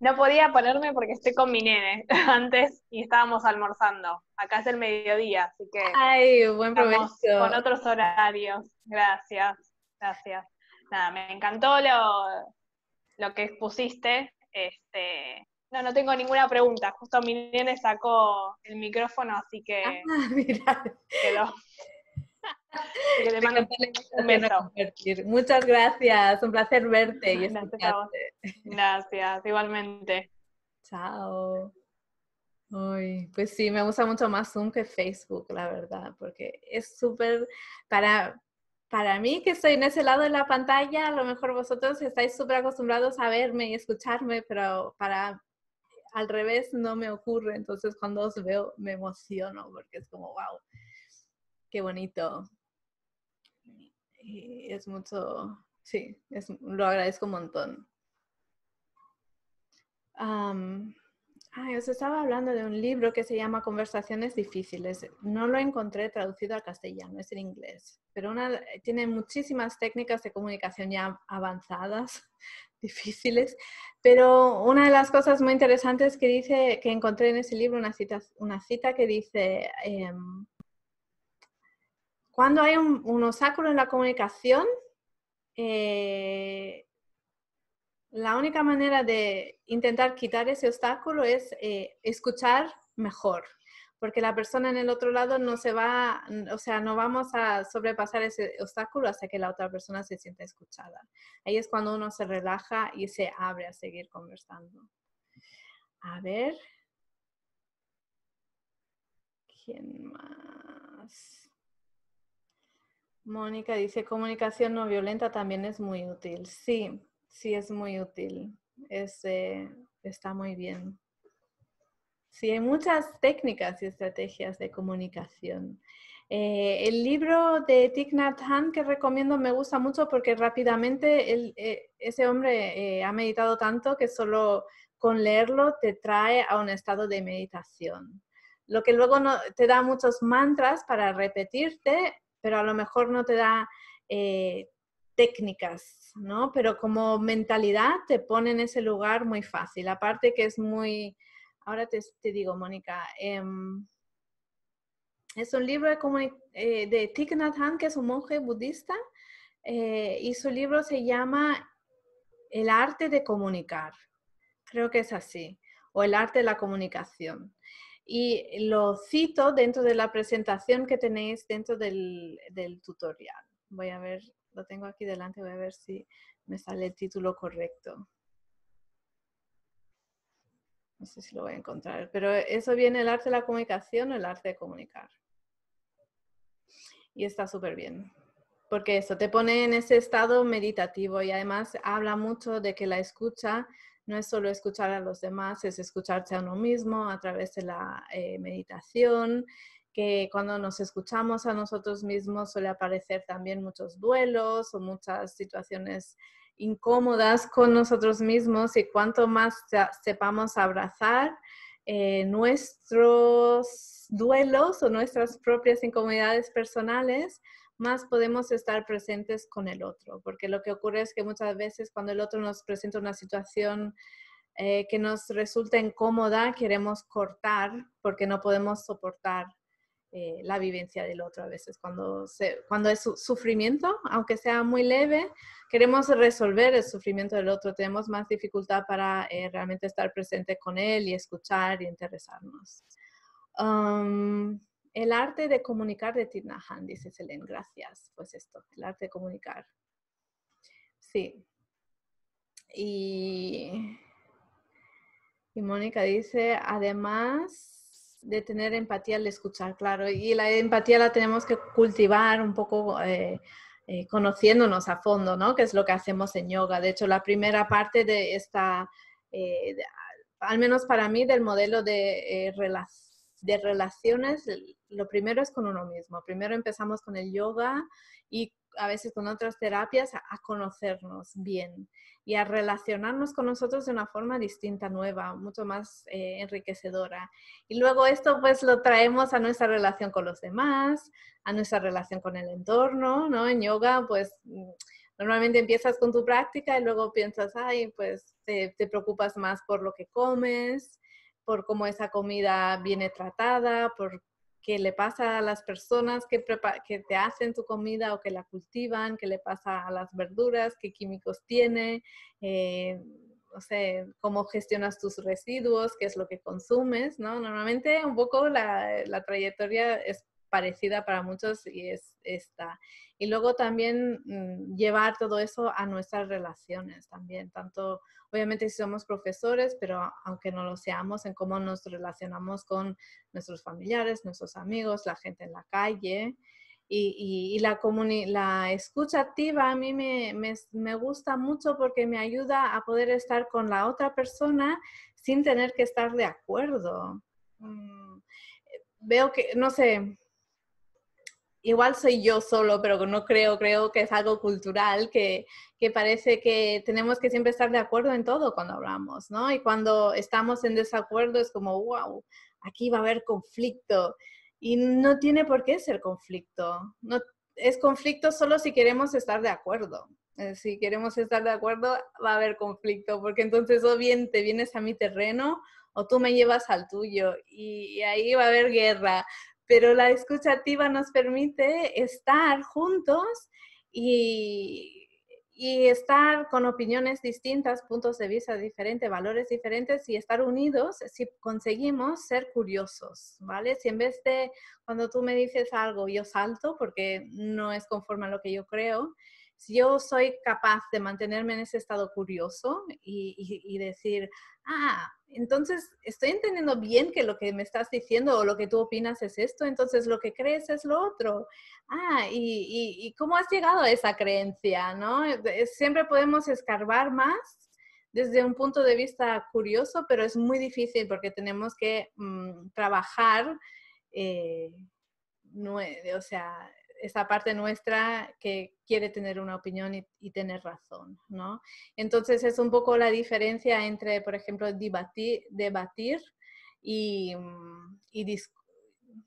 no podía ponerme porque estoy con mi nene antes y estábamos almorzando. Acá es el mediodía, así que. Ay, buen provecho. Con otros horarios. Gracias, gracias. Nada, me encantó lo, lo que expusiste. Este, no, no tengo ninguna pregunta. Justo mi nene sacó el micrófono, así que. Ah, quedó. Muchas gracias, un placer verte Gracias, igualmente. Chao. Uy, pues sí, me gusta mucho más Zoom que Facebook, la verdad, porque es súper, para, para mí que estoy en ese lado de la pantalla, a lo mejor vosotros estáis súper acostumbrados a verme y escucharme, pero para al revés no me ocurre. Entonces cuando os veo me emociono porque es como, wow, qué bonito. Y es mucho, sí, lo agradezco un montón. Ah, ay, os estaba hablando de un libro que se llama Conversaciones Difíciles. No lo encontré traducido al castellano, es en inglés, pero una, tiene muchísimas técnicas de comunicación ya avanzadas, difíciles, pero una de las cosas muy interesantes que dice, que encontré en ese libro, una cita, una cita que dice... Em, cuando hay un, obstáculo en la comunicación, eh, la única manera de intentar quitar ese obstáculo es eh, escuchar mejor, porque la persona en el otro lado no se va, o sea, no vamos a sobrepasar ese obstáculo hasta que la otra persona se sienta escuchada. Ahí es cuando uno se relaja y se abre a seguir conversando. A ver. ¿Quién más? Mónica dice, comunicación no violenta también es muy útil. Sí, sí es muy útil. Este, está muy bien. Sí, hay muchas técnicas y estrategias de comunicación. Eh, el libro de Thich Nhat Hanh que recomiendo me gusta mucho porque rápidamente eh, ese hombre eh, ha meditado tanto que solo con leerlo te trae a un estado de meditación. Lo que luego te da muchos mantras para repetirte pero a lo mejor no te da eh, técnicas, ¿no? Pero como mentalidad te pone en ese lugar muy fácil. Aparte que es muy, ahora te, digo, Mónica, em, es un libro de, eh, de Thich Nhat Hanh, que es un monje budista, eh, y su libro se llama El arte de comunicar, creo que es así, o el arte de la comunicación y lo cito dentro de la presentación que tenéis dentro del, tutorial. Voy a ver, lo tengo aquí delante, voy a ver si me sale el título correcto. No sé si lo voy a encontrar, pero eso viene el arte de la comunicación o el arte de comunicar. Y está súper bien porque eso te pone en ese estado meditativo y además habla mucho de que la escucha no es solo escuchar a los demás, es escucharse a uno mismo a través de la eh, meditación, que cuando nos escuchamos a nosotros mismos suele aparecer también muchos duelos o muchas situaciones incómodas con nosotros mismos y cuanto más sepamos abrazar eh, nuestros duelos o nuestras propias incomodidades personales, más podemos estar presentes con el otro, porque lo que ocurre es que muchas veces cuando el otro nos presenta una situación eh, que nos resulta incómoda, queremos cortar porque no podemos soportar eh, la vivencia del otro a veces. Cuando, se, cuando es su sufrimiento, aunque sea muy leve, queremos resolver el sufrimiento del otro, tenemos más dificultad para eh, realmente estar presente con él y escuchar y interesarnos. Um, el arte de comunicar de Tinahan, dice Selene. Gracias. Pues esto, el arte de comunicar. Sí. Y, Mónica dice, además de tener empatía al escuchar, claro, y la empatía la tenemos que cultivar un poco eh, eh, conociéndonos a fondo, ¿no? Que es lo que hacemos en yoga. De hecho, la primera parte de esta, eh, al menos para mí, del modelo de de relaciones, lo primero es con uno mismo. Primero empezamos con el yoga y a veces con otras terapias a, conocernos bien y a relacionarnos con nosotros de una forma distinta, nueva, mucho más eh, enriquecedora. Y luego esto pues lo traemos a nuestra relación con los demás, a nuestra relación con el entorno, ¿no? En yoga pues mm, normalmente empiezas con tu práctica y luego piensas, ay, pues te, te preocupas más por lo que comes, por cómo esa comida viene tratada, por qué le pasa a las personas que, que te hacen tu comida o que la cultivan, qué le pasa a las verduras, qué químicos tiene, eh, no sé, cómo gestionas tus residuos, qué es lo que consumes, ¿no? Normalmente un poco la trayectoria es parecida para muchos y es esta. Y luego también mm, llevar todo eso a nuestras relaciones también, tanto obviamente si somos profesores, pero aunque no lo seamos, en cómo nos relacionamos con nuestros familiares, nuestros amigos, la gente en la calle. Y, la, escucha activa a mí me, gusta mucho porque me ayuda a poder estar con la otra persona sin tener que estar de acuerdo. Mm, veo que, no sé, igual soy yo solo, pero no creo, creo que es algo cultural que, que parece que tenemos que siempre estar de acuerdo en todo cuando hablamos, ¿no? Y cuando estamos en desacuerdo es como, wow, aquí va a haber conflicto. Y no tiene por qué ser conflicto. No, es conflicto solo si queremos estar de acuerdo. Eh, si queremos estar de acuerdo, va a haber conflicto, porque entonces o bien te vienes a mi terreno o tú me llevas al tuyo y, y ahí va a haber guerra pero la escucha activa nos permite estar juntos y, y, estar con opiniones distintas, puntos de vista diferentes, valores diferentes y estar unidos si conseguimos ser curiosos, ¿vale? Si en vez de cuando tú me dices algo yo salto porque no es conforme a lo que yo creo, si yo soy capaz de mantenerme en ese estado curioso y, decir, ah, entonces estoy entendiendo bien que lo que me estás diciendo o lo que tú opinas es esto, entonces lo que crees es lo otro. Ah, y, cómo has llegado a esa creencia, ¿no? Eh, siempre podemos escarbar más desde un punto de vista curioso, pero es muy difícil porque tenemos que mm, trabajar, eh, o sea, esa parte nuestra que quiere tener una opinión y, tener razón, ¿no? Entonces es un poco la diferencia entre, por ejemplo, debatir, y, mm,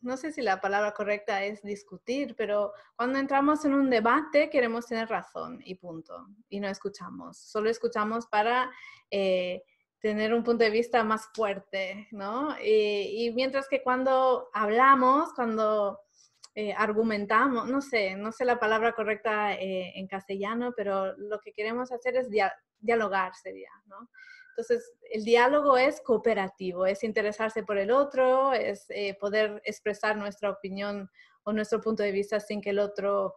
no sé si la palabra correcta es discutir, pero cuando entramos en un debate queremos tener razón y punto, y no escuchamos, solo escuchamos para... Eh, tener un punto de vista más fuerte, ¿no? y mientras que cuando hablamos, cuando eh, argumentamos, no sé, no sé la palabra correcta eh, en castellano, pero lo que queremos hacer es dialogar, sería, ¿no? Entonces, el diálogo es cooperativo, es interesarse por el otro, es eh, poder expresar nuestra opinión o nuestro punto de vista sin que el otro,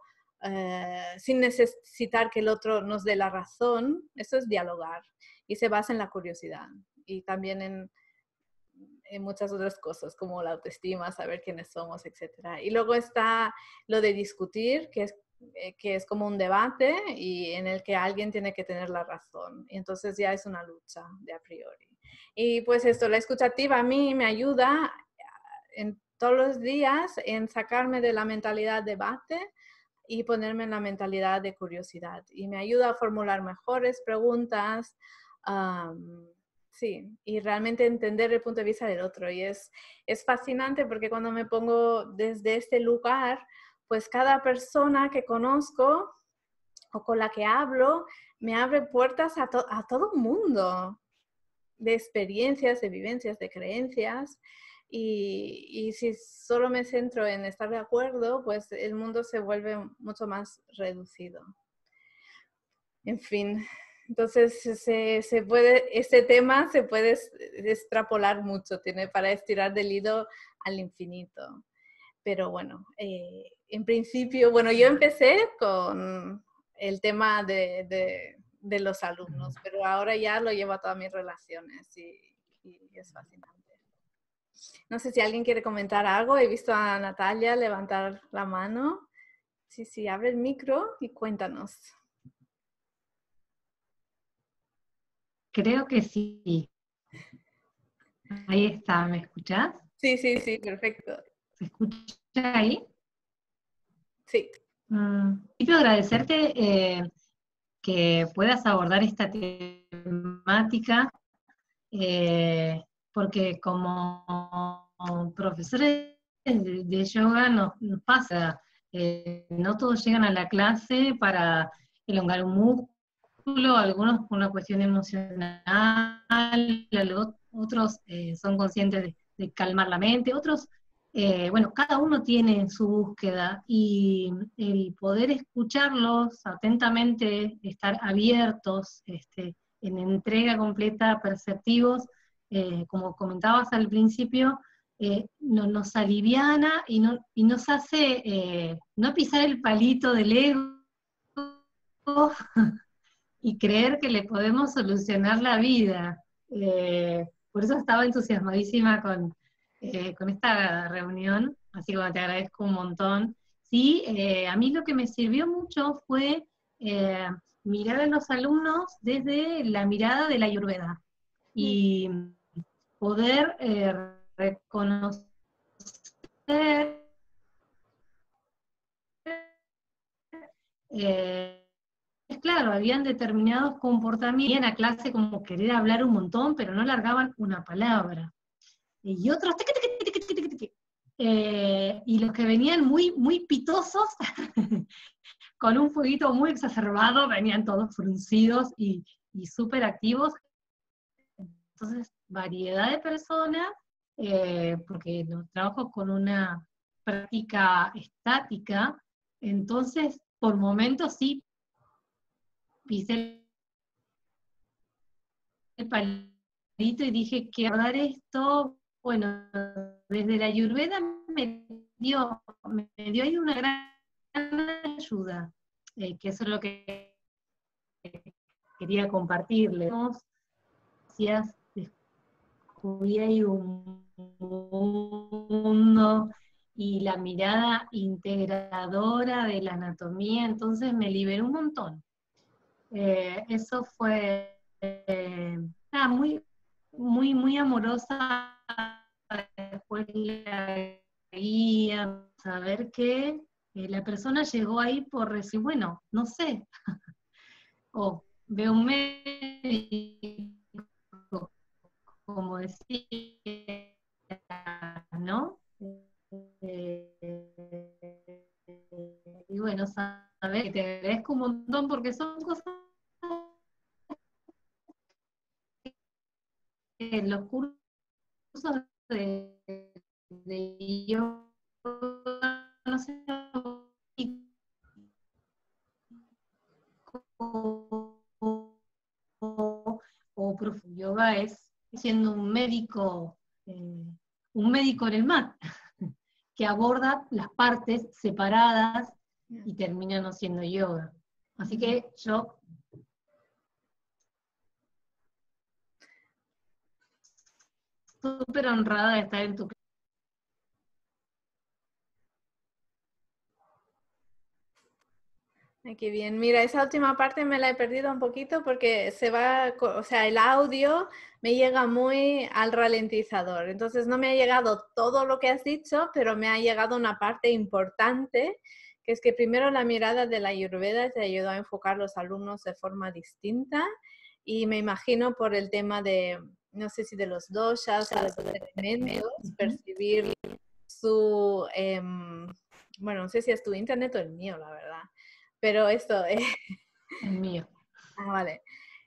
sin necesitar que el otro nos dé la razón. Eso es dialogar y se basa en la curiosidad y también en, en muchas otras cosas, como la autoestima, saber quiénes somos, etc. Y luego está lo de discutir, que es, eh, que es como un debate y en el que alguien tiene que tener la razón. Y entonces ya es una lucha de a priori. Y pues esto, la escuchativa a mí me ayuda eh, en todos los días en sacarme de la mentalidad debate y ponerme en la mentalidad de curiosidad. Y me ayuda a formular mejores preguntas. Sí, y realmente entender el punto de vista del otro. Y es, es fascinante porque cuando me pongo desde este lugar, pues cada persona que conozco o con la que hablo me abre puertas a, todo el mundo de experiencias, de vivencias, de creencias. y, si solo me centro en estar de acuerdo, pues el mundo se vuelve mucho más reducido. En fin, entonces, se, puede, este tema se puede extrapolar mucho, tiene para estirar del hilo al infinito. Pero bueno, eh, en principio, bueno, yo empecé con el tema de, de, los alumnos, pero ahora ya lo llevo a todas mis relaciones y, y es fascinante. No sé si alguien quiere comentar algo. He visto a Natalia levantar la mano. Sí, sí, abre el micro y cuéntanos. Creo que sí. Ahí está, ¿me escuchas? Sí, sí, sí, perfecto. ¿Se escucha ahí? Sí. Mm, quiero agradecerte eh, que puedas abordar esta temática, eh, porque como profesores de yoga nos, pasa, eh, no todos llegan a la clase para elongar un músculo algunos por una cuestión emocional, otros eh, son conscientes de, calmar la mente, otros, eh, bueno, cada uno tiene su búsqueda y el poder escucharlos atentamente, estar abiertos, este, en entrega completa, perceptivos, eh, como comentabas al principio, no, nos aliviana y, no, y nos hace no pisar el palito del ego y creer que le podemos solucionar la vida. Eh, por eso estaba entusiasmadísima con, eh, esta reunión, así que te agradezco un montón. Sí, eh, a mí lo que me sirvió mucho fue mirar a los alumnos desde la mirada de la ayurveda y poder reconocer claro, habían determinados comportamientos, venían a clase como querer hablar un montón, pero no largaban una palabra. Y otros, eh, y los que venían muy, muy pitosos, con un fueguito muy exacerbado, venían todos fruncidos y, súper activos. Entonces, variedad de personas, eh, porque porque trabajo con una práctica estática, entonces por momentos sí hice el palito y dije que hablar esto, bueno, desde la Yurveda me dio, me dio ahí una gran ayuda, eh, que eso es lo que quería compartirles. Gracias, descubrí ahí un mundo y la mirada integradora de la anatomía, entonces me liberó un montón. Eh, eso fue eh, muy, muy, muy amorosa. Después la saber que eh, la persona llegó ahí por decir, bueno, no sé, o veo un médico, como decía, ¿no? y bueno, sabes que te agradezco un montón porque son cosas que los cursos de, yoga, no sé o, yoga es siendo un médico eh, un médico en el mar que aborda las partes separadas y termina no siendo yoga. Así que yo... Súper honrada de estar en tu Aquí bien. Mira, esa última parte me la he perdido un poquito porque se va, o sea, el audio me llega muy al ralentizador. Entonces no me ha llegado todo lo que has dicho, pero me ha llegado una parte importante, que es que primero la mirada de la Ayurveda te ayudó a enfocar los alumnos de forma distinta y me imagino por el tema de, no sé si de los doshas o de los elementos, percibir su, em, bueno, no sé si es tu internet o el mío, la verdad pero esto eh, es... mío. Ah, vale.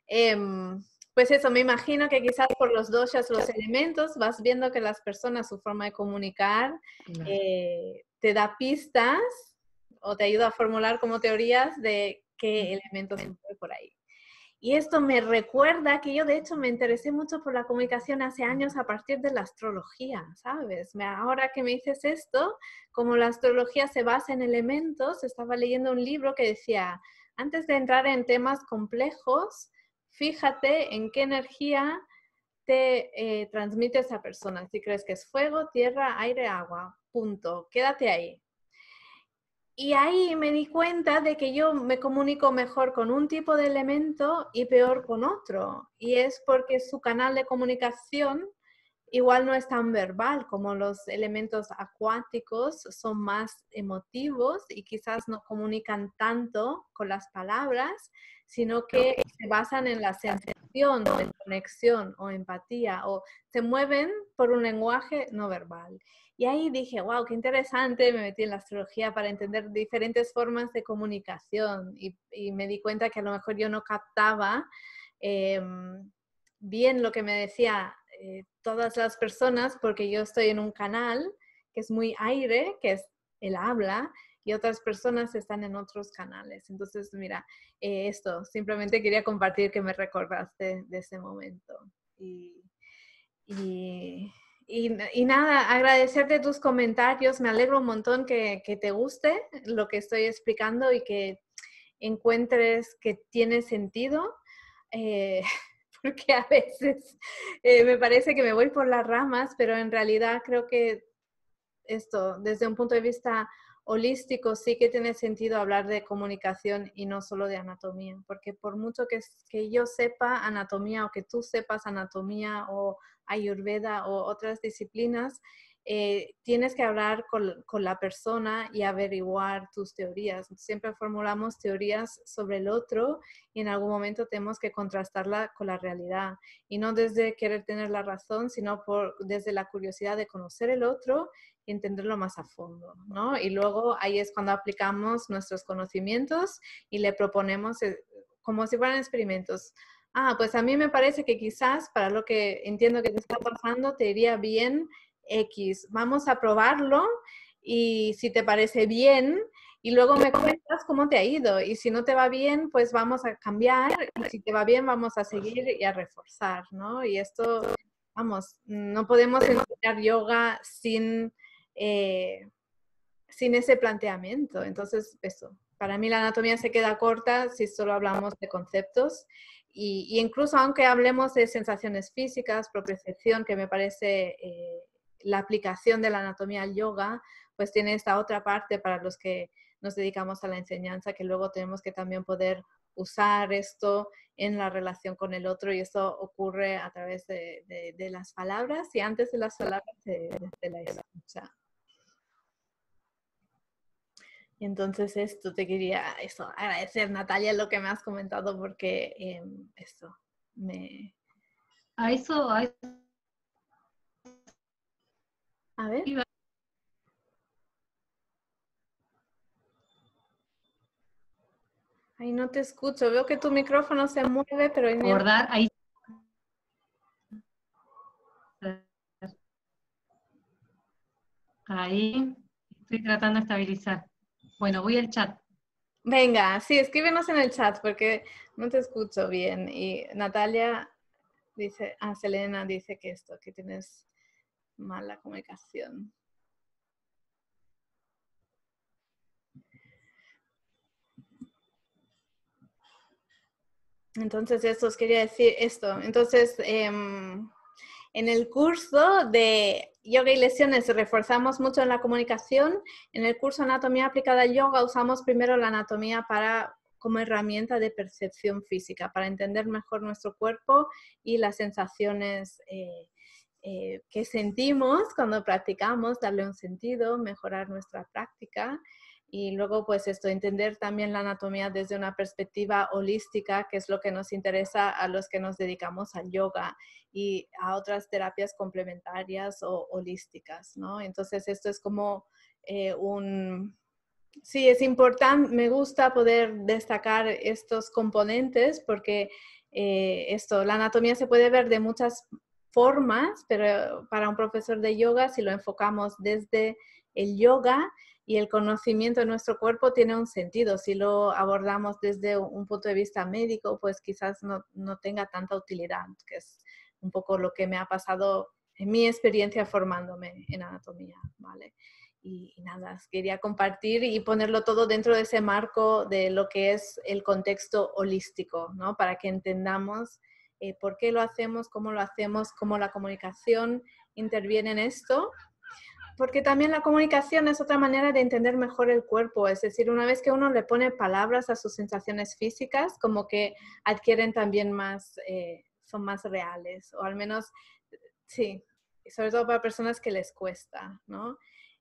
Em, pues eso, me imagino que quizás por los doshas, los elementos, vas viendo que las personas, su forma de comunicar, eh, te da pistas o te ayuda a formular como teorías de qué elementos por ahí. Y esto me recuerda que yo de hecho me interesé mucho por la comunicación hace años a partir de la astrología, ¿sabes? Ahora que me dices esto, como la astrología se basa en elementos, estaba leyendo un libro que decía, antes de entrar en temas complejos, fíjate en qué energía te eh, transmite esa persona. Si crees que es fuego, tierra, aire, agua, punto. Quédate ahí. Y ahí me di cuenta de que yo me comunico mejor con un tipo de elemento y peor con otro. Y es porque su canal de comunicación igual no es tan verbal como los elementos acuáticos, son más emotivos y quizás no comunican tanto con las palabras, sino que se basan en la sensación o en conexión o empatía o se mueven por un lenguaje no verbal. Y ahí dije, wow, qué interesante, me metí en la astrología para entender diferentes formas de comunicación y, me di cuenta que a lo mejor yo no captaba em, bien lo que me decía eh, todas las personas porque yo estoy en un canal que es muy aire, que es el habla, y otras personas están en otros canales. Entonces, mira, eh, esto, simplemente quería compartir que me recordaste de ese momento. y y, nada, agradecerte tus comentarios. Me alegro un montón que, te guste lo que estoy explicando y que encuentres que tiene sentido, eh, porque a veces eh, me parece que me voy por las ramas, pero en realidad creo que esto, desde un punto de vista holístico, sí que tiene sentido hablar de comunicación y no solo de anatomía, porque por mucho que, que yo sepa anatomía o que tú sepas anatomía o ayurveda o otras disciplinas, eh, tienes que hablar con, con, la persona y averiguar tus teorías. Siempre formulamos teorías sobre el otro y en algún momento tenemos que contrastarla con la realidad. Y no desde querer tener la razón, sino por, desde la curiosidad de conocer el otro y entenderlo más a fondo. ¿no? Y luego ahí es cuando aplicamos nuestros conocimientos y le proponemos eh, como si fueran experimentos Ah, pues a mí me parece que quizás para lo que entiendo que te está pasando, te iría bien X. Vamos a probarlo y si te parece bien, y luego me comentas cómo te ha ido. Y si no te va bien, pues vamos a cambiar. Y si te va bien, vamos a seguir y a reforzar, ¿no? Y esto, vamos, no podemos enseñar yoga sin, eh, sin ese planteamiento. Entonces, eso. Para mí la anatomía se queda corta si solo hablamos de conceptos y, incluso aunque hablemos de sensaciones físicas, propriocepción, que me parece eh, la aplicación de la anatomía al yoga, pues tiene esta otra parte para los que nos dedicamos a la enseñanza, que luego tenemos que también poder usar esto en la relación con el otro y eso ocurre a través de, las palabras y antes de las palabras de, la escucha entonces esto te quería eso, agradecer, Natalia, lo que me has comentado, porque eh, em, esto me. A eso, a A ver. Ahí no te escucho. Veo que tu micrófono se mueve, pero... Recordar, ahí... Ahí estoy tratando de estabilizar. Bueno, voy al chat. Venga, sí, escríbenos en el chat porque no te escucho bien. Y Natalia dice, ah, Selena dice que esto, que tienes mala comunicación. Entonces, esto os quería decir esto. Entonces, em, en el curso de yoga y lesiones reforzamos mucho en la comunicación. En el curso Anatomía aplicada al yoga usamos primero la anatomía para como herramienta de percepción física, para entender mejor nuestro cuerpo y las sensaciones eh, eh, que sentimos cuando practicamos, darle un sentido, mejorar nuestra práctica y luego pues esto, entender también la anatomía desde una perspectiva holística, que es lo que nos interesa a los que nos dedicamos al yoga y a otras terapias complementarias o holísticas, ¿no? Entonces esto es como eh, un... Sí, es importante, me gusta poder destacar estos componentes porque eh, esto, la anatomía se puede ver de muchas formas, pero para un profesor de yoga, si lo enfocamos desde el yoga, y el conocimiento de nuestro cuerpo tiene un sentido. Si lo abordamos desde un punto de vista médico, pues quizás no, no tenga tanta utilidad, que es un poco lo que me ha pasado en mi experiencia formándome en anatomía, ¿vale? Y, nada, quería compartir y ponerlo todo dentro de ese marco de lo que es el contexto holístico, ¿no? Para que entendamos eh, por qué lo hacemos, cómo lo hacemos, cómo la comunicación interviene en esto porque también la comunicación es otra manera de entender mejor el cuerpo, es decir, una vez que uno le pone palabras a sus sensaciones físicas, como que adquieren también más, eh, son más reales, o al menos, sí, sobre todo para personas que les cuesta, ¿no?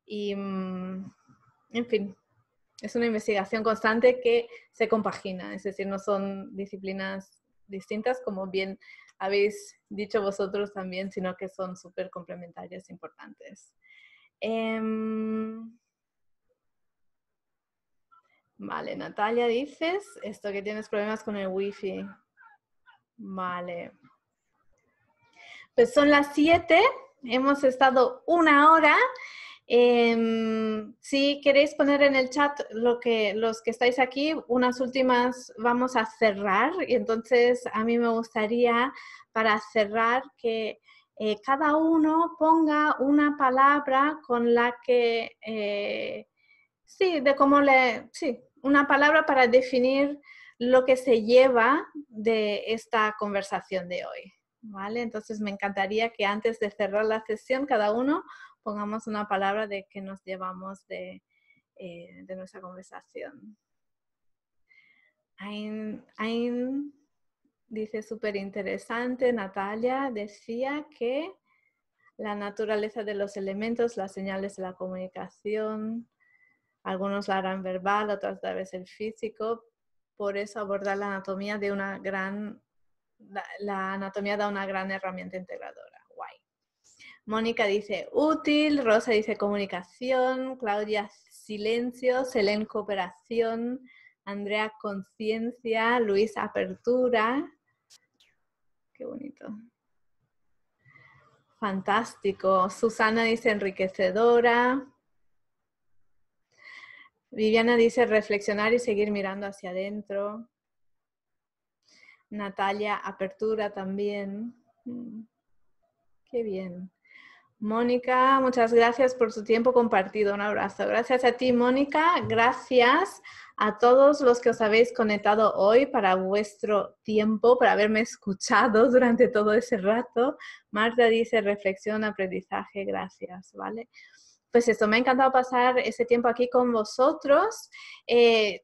Y, mm, en fin, es una investigación constante que se compagina, es decir, no son disciplinas distintas, como bien habéis dicho vosotros también, sino que son súper complementarias importantes. Em, vale, Natalia, dices esto que tienes problemas con el wifi. Vale. Pues son las 7, hemos estado una hora. Em, si queréis poner en el chat lo que, los que estáis aquí, unas últimas vamos a cerrar. Y entonces a mí me gustaría para cerrar que eh, cada uno ponga una palabra con la que, eh, sí, de cómo le, sí, una palabra para definir lo que se lleva de esta conversación de hoy. ¿Vale? Entonces me encantaría que antes de cerrar la sesión, cada uno pongamos una palabra de que nos llevamos de, eh, nuestra conversación. Dice, súper interesante, Natalia decía que la naturaleza de los elementos, las señales de la comunicación, algunos la harán verbal, otras tal vez el físico, por eso abordar la anatomía de una gran, la, anatomía da una gran herramienta integradora. Guay. Mónica dice útil, Rosa dice comunicación, Claudia silencio, Selén cooperación, Andrea Conciencia, Luis Apertura. Qué bonito. Fantástico. Susana dice enriquecedora. Viviana dice reflexionar y seguir mirando hacia adentro. Natalia, apertura también. Mm. Qué bien. Mónica, muchas gracias por su tiempo compartido. Un abrazo. Gracias a ti, Mónica. Gracias a todos los que os habéis conectado hoy para vuestro tiempo, para haberme escuchado durante todo ese rato. Marta dice reflexión, aprendizaje, gracias, ¿vale? Pues esto, me ha encantado pasar ese tiempo aquí con vosotros. Eh,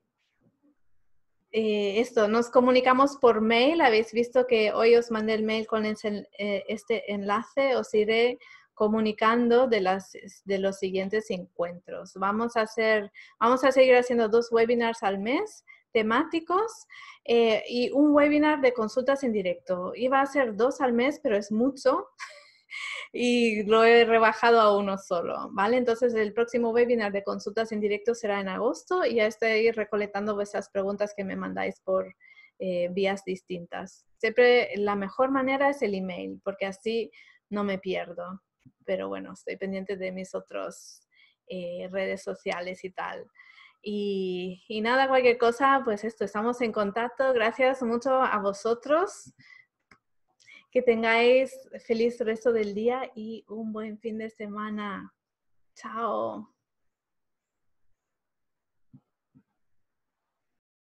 eh, esto, nos comunicamos por mail. Habéis visto que hoy os mandé el mail con eh, este enlace. Os iré comunicando de, los siguientes encuentros. Vamos a, hacer, vamos a seguir haciendo dos webinars al mes temáticos eh, y un webinar de consultas en directo. Iba a ser dos al mes, pero es mucho y lo he rebajado a uno solo, ¿vale? Entonces el próximo webinar de consultas en directo será en agosto y ya estoy recolectando vuestras preguntas que me mandáis por eh, vías distintas. Siempre la mejor manera es el email porque así no me pierdo pero bueno, estoy pendiente de mis otras eh, redes sociales y tal. Y, y, nada, cualquier cosa, pues esto, estamos en contacto. Gracias mucho a vosotros. Que tengáis feliz resto del día y un buen fin de semana. Chao.